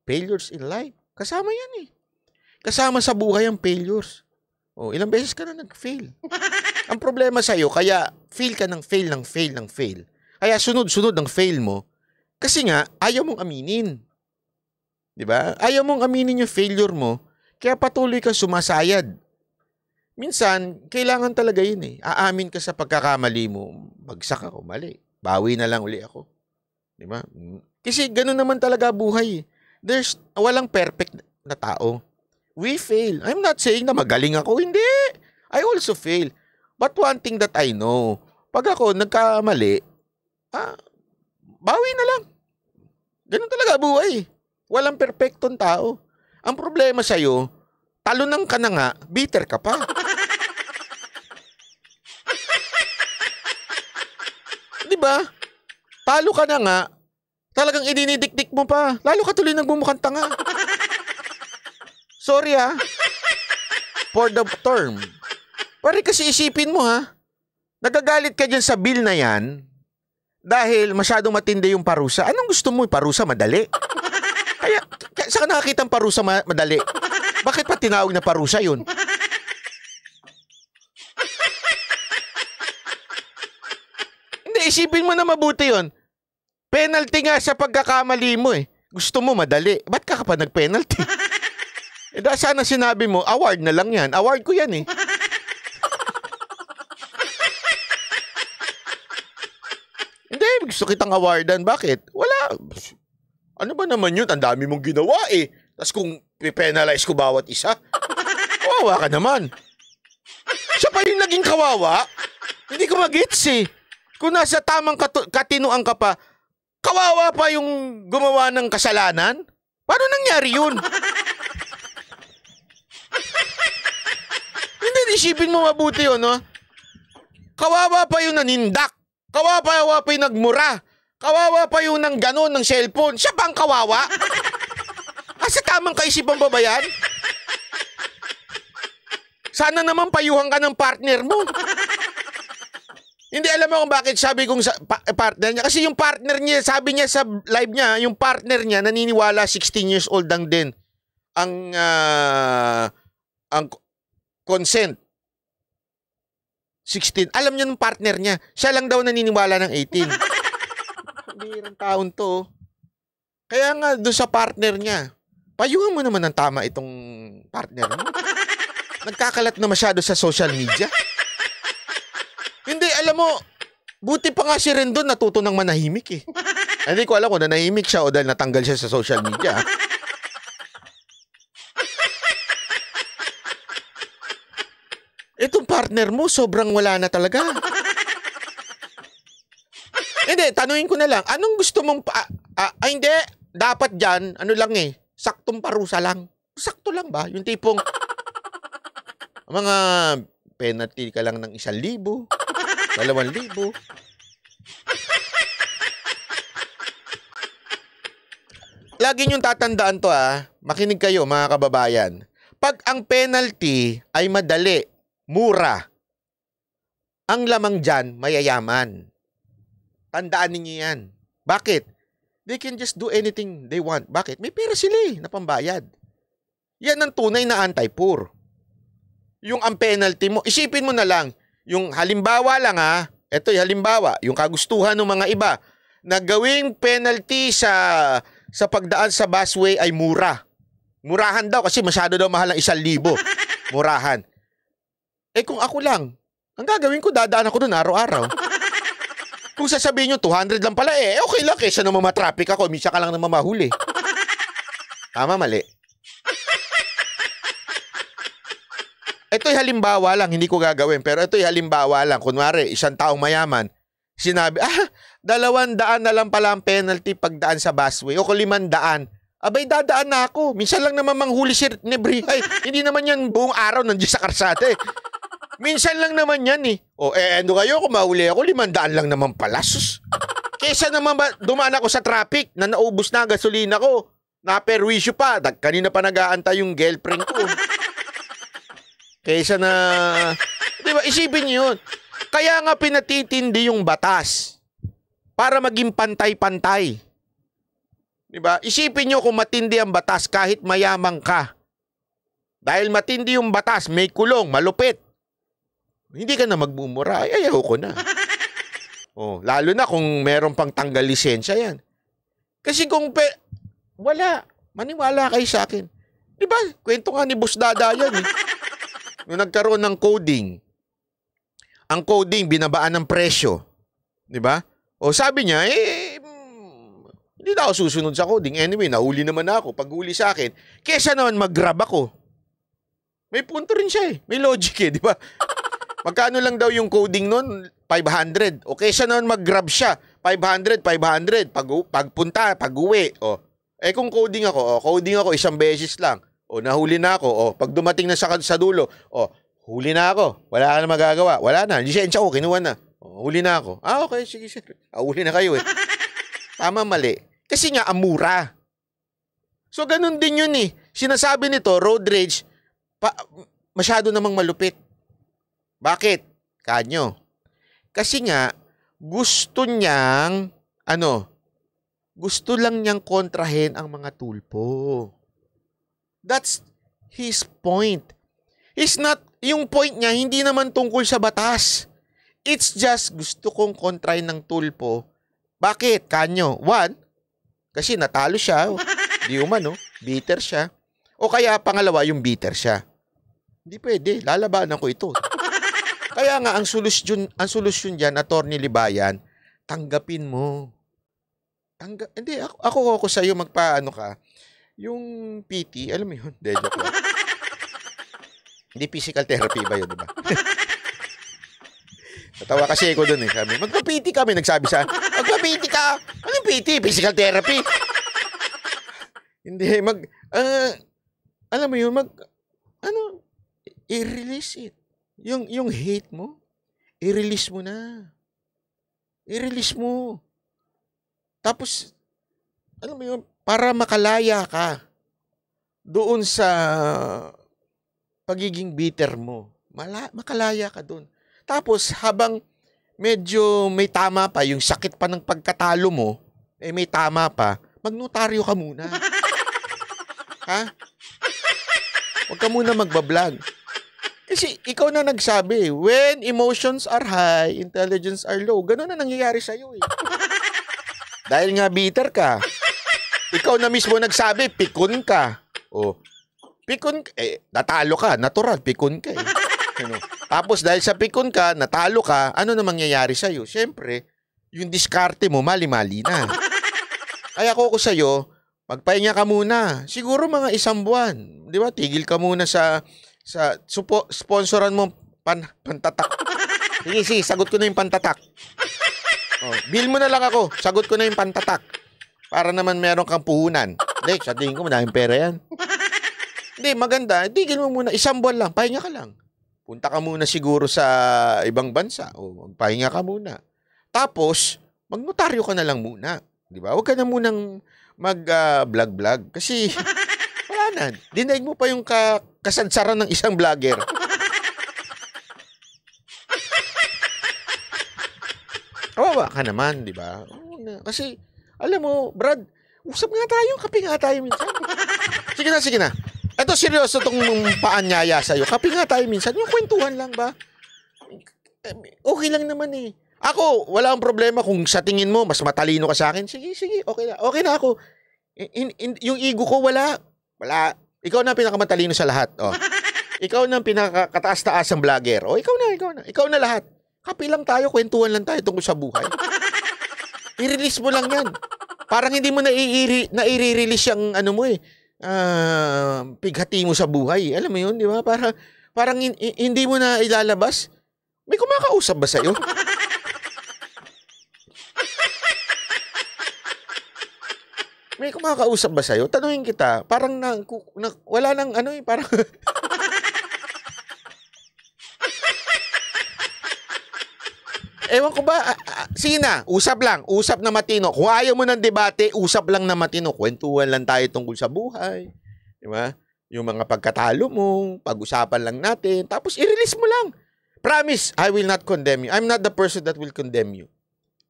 failures in life. Kasama yan eh. Kasama sa buhay ang failures. Oh, ilang beses ka na nag-fail. ang problema sa'yo, kaya fail ka ng fail ng fail ng fail. Kaya sunod-sunod ang fail mo. Kasi nga, ayaw mong aminin. Di ba? Ayaw mong aminin yung failure mo, kaya patuloy ka sumasayad. Minsan, kailangan talaga yun eh. Aamin ka sa pagkakamali mo, bagsak ako, mali. Bawi na lang uli ako. Di ba? Hmm. Kasi ganun naman talaga buhay eh. There's walang perfect na tao. We fail. I'm not saying na magaling ako. Hindi. I also fail. But one thing that I know, pag ako nagkamali, ah, bawi na lang. Ganun talaga buhay. Walang perfectong tao. Ang problema sa sa'yo, talunan ka na nga, bitter ka pa. di ba? Talo ka na nga, Talagang idinidikdik mo pa. Lalo ka tuloy nagmumukhang tanga. Sorry ah. For the term. Pare kasi isipin mo ha. Nagagalit ka dyan sa bill na yan dahil masyadong matindi yung parusa. Anong gusto mo? Parusa madali? Kaya, kaya saan nakakita ang parusa ma- madali? Bakit pa tinawag na parusa yun? Hindi, isipin mo na mabuti yun. Penalty nga sa pagkakamali mo eh. Gusto mo madali. Ba't ka pa nag-penalty? eh, sana sinabi mo, award na lang yan. Award ko yan eh. Hindi, gusto kitang awardan. Bakit? Wala. Ano ba naman yun? Ang dami mong ginawa eh. Tapos kung penalize ko bawat isa, kawawa ka naman. Siya pa yung naging kawawa. Hindi ko magits eh. Kung nasa tamang katinuan ka pa, Kawawa pa yung gumawa ng kasalanan? Paano nangyari yun? Hindi, isipin mo mabuti yun, no? Kawawa pa yung nanindak. Kawawa pa yung nagmura. Kawawa pa yung nang ganon ng cellphone. Siya pa ang kawawa? Kasi ah, tamang kaisipan ba ba yan? Sana naman payuhan ka ng partner mo. Hindi alam mo kung bakit sabi kong sa, pa, eh, partner niya. Kasi yung partner niya, sabi niya sa live niya, yung partner niya naniniwala 16 years old lang din ang uh, ang consent. 16. Alam niyo ng partner niya. Siya lang daw naniniwala ng 18. Birang taon to. Oh. Kaya nga, do sa partner niya, payuhan mo naman ng tama itong partner mo. Nagkakalat na masyado sa social media alam mo, buti pa nga si Rendon natuto ng manahimik eh. Hindi ko alam kung nanahimik siya o dahil natanggal siya sa social media. Itong partner mo, sobrang wala na talaga. hindi, tanuin ko na lang. Anong gusto mong... Pa- ah, ah, hindi, dapat dyan, ano lang eh, saktong parusa lang. Sakto lang ba? Yung tipong mga penalty ka lang ng isang libo. Dalawang libo. Lagi niyong tatandaan to ha. Ah. Makinig kayo mga kababayan. Pag ang penalty ay madali, mura, ang lamang dyan mayayaman. Tandaan ninyo yan. Bakit? They can just do anything they want. Bakit? May pera sila eh na pambayad. Yan ang tunay na anti-poor. Yung ang penalty mo, isipin mo na lang, yung halimbawa lang ha, ito yung halimbawa, yung kagustuhan ng mga iba na gawing penalty sa sa pagdaan sa busway ay mura. Murahan daw kasi masyado daw mahal ang isang libo. Murahan. Eh kung ako lang, ang gagawin ko, dadaan ako doon araw-araw. Kung sasabihin nyo, 200 lang pala eh, okay lang kaysa na mamatraffic ako, misa ka lang na mamahuli. Tama, mali. Ito'y halimbawa lang, hindi ko gagawin, pero ito'y halimbawa lang. Kunwari, isang taong mayaman, sinabi, ah, dalawang daan na lang pala ang penalty pagdaan sa busway o kung limandaan. Abay, dadaan na ako. Minsan lang naman manghuli si Nebri. Ay, hindi naman yan buong araw nandiyan sa karsate. Eh. Minsan lang naman yan eh. O, eh, ano kayo, kung mahuli ako, limandaan lang naman pala. Sus. Kesa naman ba, dumaan ako sa traffic na naubos na gasolina ko. Naperwisyo pa. Kanina pa nag-aantay yung girlfriend ko. Kaysa na, di ba, isipin niyo yun. Kaya nga pinatitindi yung batas para maging pantay-pantay. Di ba? Isipin niyo kung matindi ang batas kahit mayamang ka. Dahil matindi yung batas, may kulong, malupit. Hindi ka na magmumura. Ay, ayaw ko na. Oh, lalo na kung meron pang tanggal lisensya yan. Kasi kung pe, wala, maniwala kayo sa akin. Di ba? Kwento nga ni Boss Dada yan. Eh. Nung nagkaroon ng coding, ang coding binabaan ng presyo, 'di ba? O sabi niya, eh hmm, hindi na ako susunod sa coding. Anyway, nahuli naman ako. Pag huli sa akin, kesa naman mag-grab ako. May punto rin siya eh. May logic eh, di ba? Magkano lang daw yung coding noon? 500. O kesa naman mag-grab siya. 500, 500. Pag, pagpunta, pag-uwi. O. Eh kung coding ako, o, coding ako isang beses lang. O oh, nahuli na ako. O oh, pag dumating na sa, sa dulo, o oh, huli na ako. Wala ka na magagawa. Wala na. Lisensya ko, kinuha na. O, huli na ako. Ah, okay. Sige, sir. Ah, huli na kayo eh. Tama, mali. Kasi nga, amura. So, ganun din yun eh. Sinasabi nito, road rage, pa, masyado namang malupit. Bakit? Kanyo. Kasi nga, gusto niyang, ano, gusto lang niyang kontrahin ang mga tulpo. That's his point. It's not, yung point niya, hindi naman tungkol sa batas. It's just gusto kong kontray ng tulpo. Bakit? Kanyo. One, kasi natalo siya. Di umano. Oh. Bitter siya. O kaya pangalawa, yung bitter siya. Hindi pwede. Lalabanan ko ito. Kaya nga, ang solusyon, ang solusyon dyan, attorney Libayan, tanggapin mo. Tangga, hindi, ako, ako, ako sa'yo magpaano ka. Yung PT, alam mo yun? De, joke lang. Hindi physical therapy ba yun, di ba? Natawa kasi ako dun eh. Sabi, magpa-PT kami. Nagsabi sa, magpa-PT ka. Anong PT? Physical therapy. Hindi, mag, uh, alam mo yun, mag, ano, i-release it. Yung, yung hate mo, i-release mo na. I-release mo. Tapos, alam mo yun, para makalaya ka doon sa pagiging bitter mo. Mala, makalaya ka doon. Tapos habang medyo may tama pa, yung sakit pa ng pagkatalo mo, eh may tama pa, magnotaryo ka muna. ha? Huwag ka muna magbablog. Kasi ikaw na nagsabi, when emotions are high, intelligence are low. Ganun na nangyayari sa'yo eh. Dahil nga bitter ka. Ikaw na mismo nagsabi, pikun ka. O, oh. pikun ka. Eh, natalo ka. Natural, pikun ka eh. Ano? Tapos dahil sa pikun ka, natalo ka, ano na mangyayari sa'yo? Siyempre, yung diskarte mo, mali-mali na. Kaya ako ko sa'yo, magpahinga ka muna. Siguro mga isang buwan. Di ba? Tigil ka muna sa, sa supo, sponsoran mo pan, pantatak. Sige, sige, sagot ko na yung pantatak. Oh, bill mo na lang ako. Sagot ko na yung pantatak. Para naman meron kang puhunan. Dek, sa tingin ko, madaming pera yan. Hindi, maganda. Tigil mo muna. Isang buwan lang. Pahinga ka lang. Punta ka muna siguro sa ibang bansa. O, pahinga ka muna. Tapos, magnotaryo ka na lang muna. Di ba? Huwag ka na munang mag-vlog-vlog. Ah, uh, kasi, wala na. Dinaig mo pa yung ka kasadsaran ng isang vlogger. Kawawa ka naman, di ba? Kasi, alam mo, Brad, usap nga tayo, kape nga tayo minsan. sige na, sige na. Ito seryoso tong paanyaya sa'yo. Kape nga tayo minsan. Yung kwentuhan lang ba? Okay lang naman eh. Ako, wala akong problema kung sa tingin mo, mas matalino ka sa akin. Sige, sige, okay na. Okay na ako. In, in, yung ego ko, wala. Wala. Ikaw na ang pinakamatalino sa lahat. Oh. Ikaw na ang pinakakataas-taas ang vlogger. Oh, ikaw na, ikaw na. Ikaw na lahat. Kapi lang tayo, kwentuhan lang tayo tungkol sa buhay. I-release mo lang yan. Parang hindi mo nai-release yung ano mo eh. Uh, pighati mo sa buhay. Alam mo yun, di ba? Para, parang in, in, hindi mo na ilalabas. May kumakausap ba sa'yo? May kumakausap ba sa'yo? Tanungin kita, parang na, na, wala nang ano eh, parang... Ewan ko ba, Sina, usap lang, usap na matino. Kung ayaw mo ng debate, usap lang na matino. Kwentuhan lang tayo tungkol sa buhay. Di ba? Yung mga pagkatalo mo, pag-usapan lang natin. Tapos i-release mo lang. Promise, I will not condemn you. I'm not the person that will condemn you.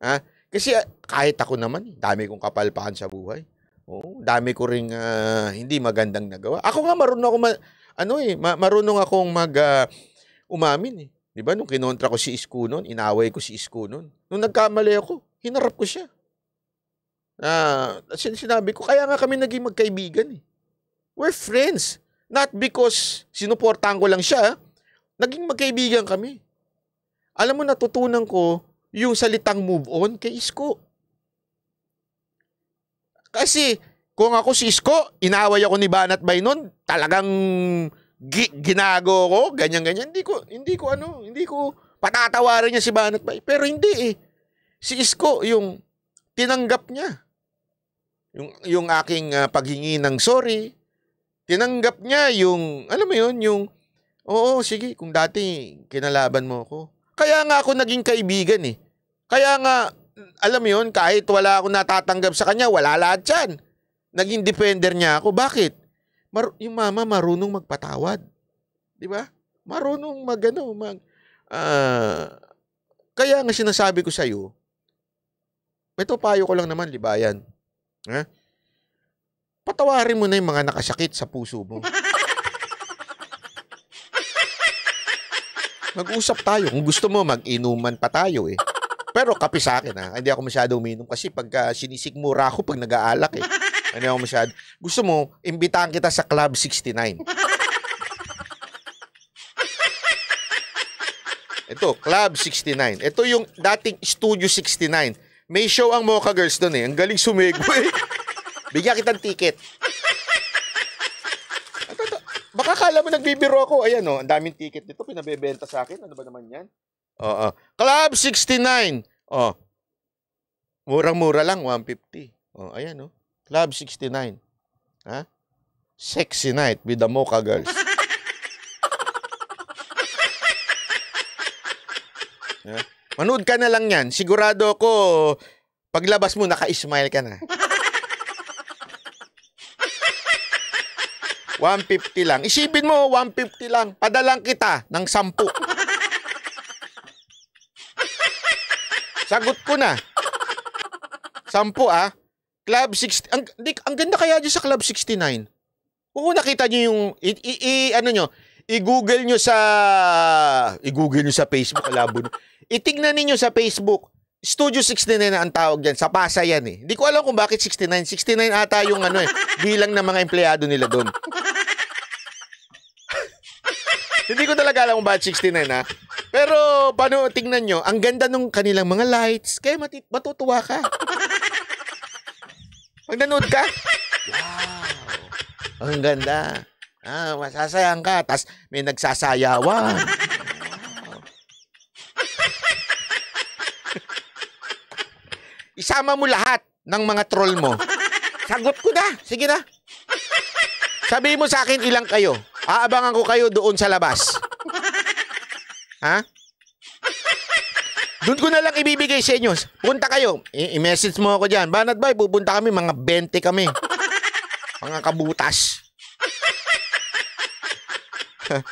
Ha? Kasi ah, kahit ako naman, dami kong kapalpahan sa buhay. Oh, dami ko ring uh, hindi magandang nagawa. Ako nga marunong ako ma- ano eh, ma- marunong akong mag uh, umamin eh. Di ba? Nung kinontra ko si Isko noon, inaway ko si Isko noon. Nung nagkamali ako, hinarap ko siya. Ah, sinabi ko, kaya nga kami naging magkaibigan eh. We're friends. Not because sinuportahan ko lang siya. Ah. Naging magkaibigan kami. Alam mo, natutunan ko yung salitang move on kay Isko. Kasi kung ako si Isko, inaway ako ni Banat Bay noon, talagang gi, ginago ko, ganyan-ganyan. Hindi ko, hindi ko ano, hindi ko patatawarin niya si Banat Bay. Pero hindi eh. Si Isko yung tinanggap niya. Yung, yung aking uh, paghingi ng sorry. Tinanggap niya yung, alam mo yun, yung, oo, sige, kung dati kinalaban mo ako. Kaya nga ako naging kaibigan eh. Kaya nga, alam mo yun, kahit wala ako natatanggap sa kanya, wala lahat yan. Naging defender niya ako. Bakit? Mar- yung mama marunong magpatawad. 'Di ba? Marunong magano mag uh, kaya nga sinasabi ko sa iyo. Ito payo ko lang naman libayan. Ha? Huh? Patawarin mo na yung mga nakasakit sa puso mo. Mag-usap tayo. Kung gusto mo, mag-inuman pa tayo eh. Pero kape sa akin ha. Hindi ako masyado uminom kasi pagka sinisigmura ako pag nag-aalak eh. Ano ako masyad. Gusto mo, imbitahan kita sa Club 69. Ito, Club 69. Ito yung dating Studio 69. May show ang Mocha Girls doon eh. Ang galing sumigwe. Eh. Bigyan kitang ticket. Baka kala mo nagbibiro ako. Ayan o, oh, ang daming ticket nito. Pinabebenta sa akin. Ano ba naman yan? Oo. Oh, oh. Club 69. Oh. Murang-mura lang, 150. Oh, ayan Oh. Club 69. Ha? Sexy night with the Mocha Girls. yeah. Manood ka na lang yan. Sigurado ako, paglabas mo, naka-smile ka na. 150 lang. Isipin mo, 150 lang. Padalang kita ng 10. Sagot ko na. 10 ah. Club 60 ang, di, ang ganda kaya dyan sa Club 69. Oo, nakita niyo yung i, i, i ano niyo, i-google niyo sa i-google niyo sa Facebook labo. Itingnan niyo sa Facebook. Studio 69 na ang tawag diyan. Sa Pasay yan eh. Hindi ko alam kung bakit 69. 69 ata yung ano eh, bilang ng mga empleyado nila doon. Hindi ko talaga alam kung bakit 69 ha. Pero paano tingnan nyo, ang ganda nung kanilang mga lights, kaya matit matutuwa ka. Pag nanood ka. Wow. Ang ganda. Ah, masasayang ka. Tapos may nagsasayawan. Wow. Isama mo lahat ng mga troll mo. Sagot ko na. Sige na. Sabihin mo sa akin ilang kayo. Aabangan ko kayo doon sa labas. Ha? Doon ko na lang ibibigay sa inyo. Punta kayo. I-message mo ako diyan. Banat Bay, pupunta kami. Mga 20 kami. Mga kabutas.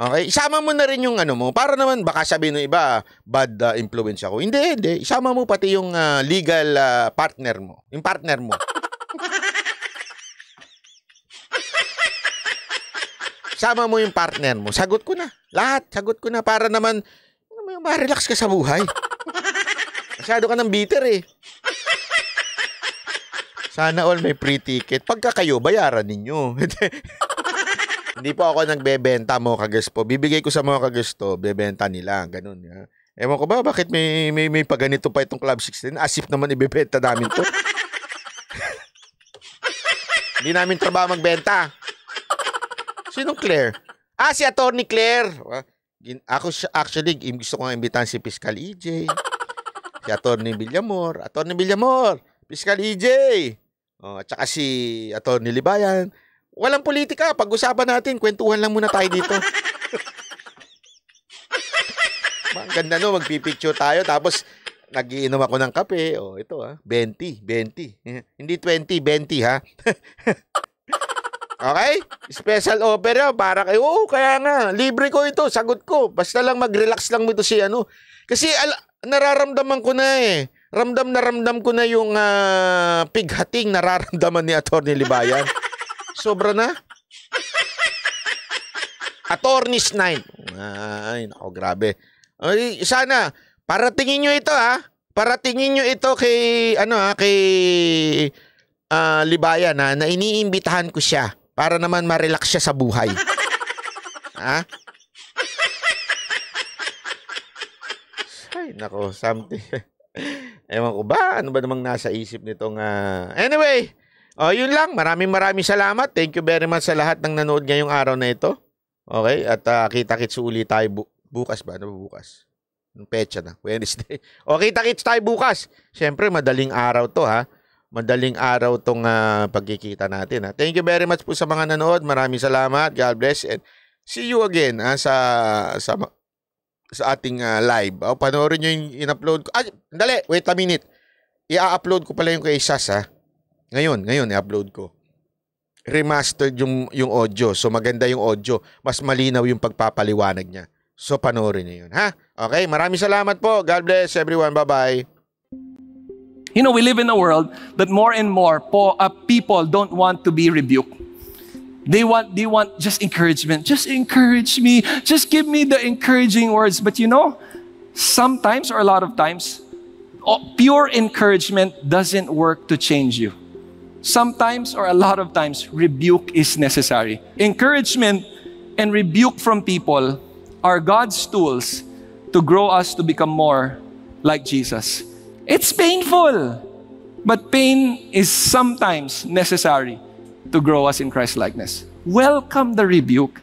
okay? Isama mo na rin yung ano mo. Para naman baka sabihin ng iba, bad uh, influence ako. Hindi, hindi. Isama mo pati yung uh, legal uh, partner mo. Yung partner mo. Sama mo yung partner mo. Sagot ko na. Lahat. Sagot ko na para naman yung ma-relax ka sa buhay. Masyado ka ng bitter eh. Sana all may free ticket. Pagka kayo, bayaran ninyo. Hindi po ako nagbebenta mo mga po. Bibigay ko sa mga kagusto, bebenta nila. Ganun. Ha? Ewan ko ba, bakit may, may, may paganito pa itong Club 16? Asip naman ibebenta namin to. Hindi namin trabaho magbenta. Sinong Claire? Ah, si Attorney Claire. Ako siya, actually, gusto ko nga imbitahan si Fiscal EJ, si Atty. Villamor, Atty. Villamor, Fiscal EJ, oh, at saka si Atty. Libayan. Walang politika, pag-usapan natin, kwentuhan lang muna tayo dito. Ang ganda no, magpipicture tayo, tapos nagiinom ako ng kape. Oh, ito ah, 20, 20. Eh, hindi 20, 20 ha. Okay? Special offer yun. Para kayo, eh, oo, kaya nga. Libre ko ito. Sagot ko. Basta lang mag-relax lang mo ito si ano. Kasi al- nararamdaman ko na eh. Ramdam na ramdam ko na yung uh, pighating nararamdaman ni Atty. Libayan. Sobra na. Attorney Snipe. Ay, nako, grabe. Ay, sana, para tingin nyo ito ha. Ah. Para tingin nyo ito kay, ano ha, ah, kay uh, Libayan na na iniimbitahan ko siya. Para naman ma-relax siya sa buhay. ha? Ay, nako, something. Ewan ko ba, ano ba namang nasa isip nitong... Uh... Anyway, oh, yun lang. Maraming maraming salamat. Thank you very much sa lahat ng nanood ngayong araw na ito. Okay, at uh, kita-kits uli tayo bu- bukas ba? Ano ba bukas? Ang pecha na, Wednesday. O, oh, kita-kits tayo bukas. Siyempre, madaling araw to ha madaling araw tong uh, pagkikita natin. Ha? Ah. Thank you very much po sa mga nanood. Maraming salamat. God bless and see you again ha, ah, sa sa sa ating uh, live. O, oh, panoorin nyo yung in-upload ko. Ay, dali, wait a minute. I-upload ko pala yung kay Sas, Ngayon, ngayon, i-upload ko. Remastered yung, yung audio. So, maganda yung audio. Mas malinaw yung pagpapaliwanag niya. So, panoorin nyo yun, ha? Okay, maraming salamat po. God bless everyone. Bye-bye. You know, we live in a world that more and more po, uh, people don't want to be rebuked. They want, they want just encouragement. Just encourage me. Just give me the encouraging words. But you know, sometimes or a lot of times, pure encouragement doesn't work to change you. Sometimes or a lot of times, rebuke is necessary. Encouragement and rebuke from people are God's tools to grow us to become more like Jesus. It's painful. But pain is sometimes necessary to grow us in Christ likeness. Welcome the rebuke.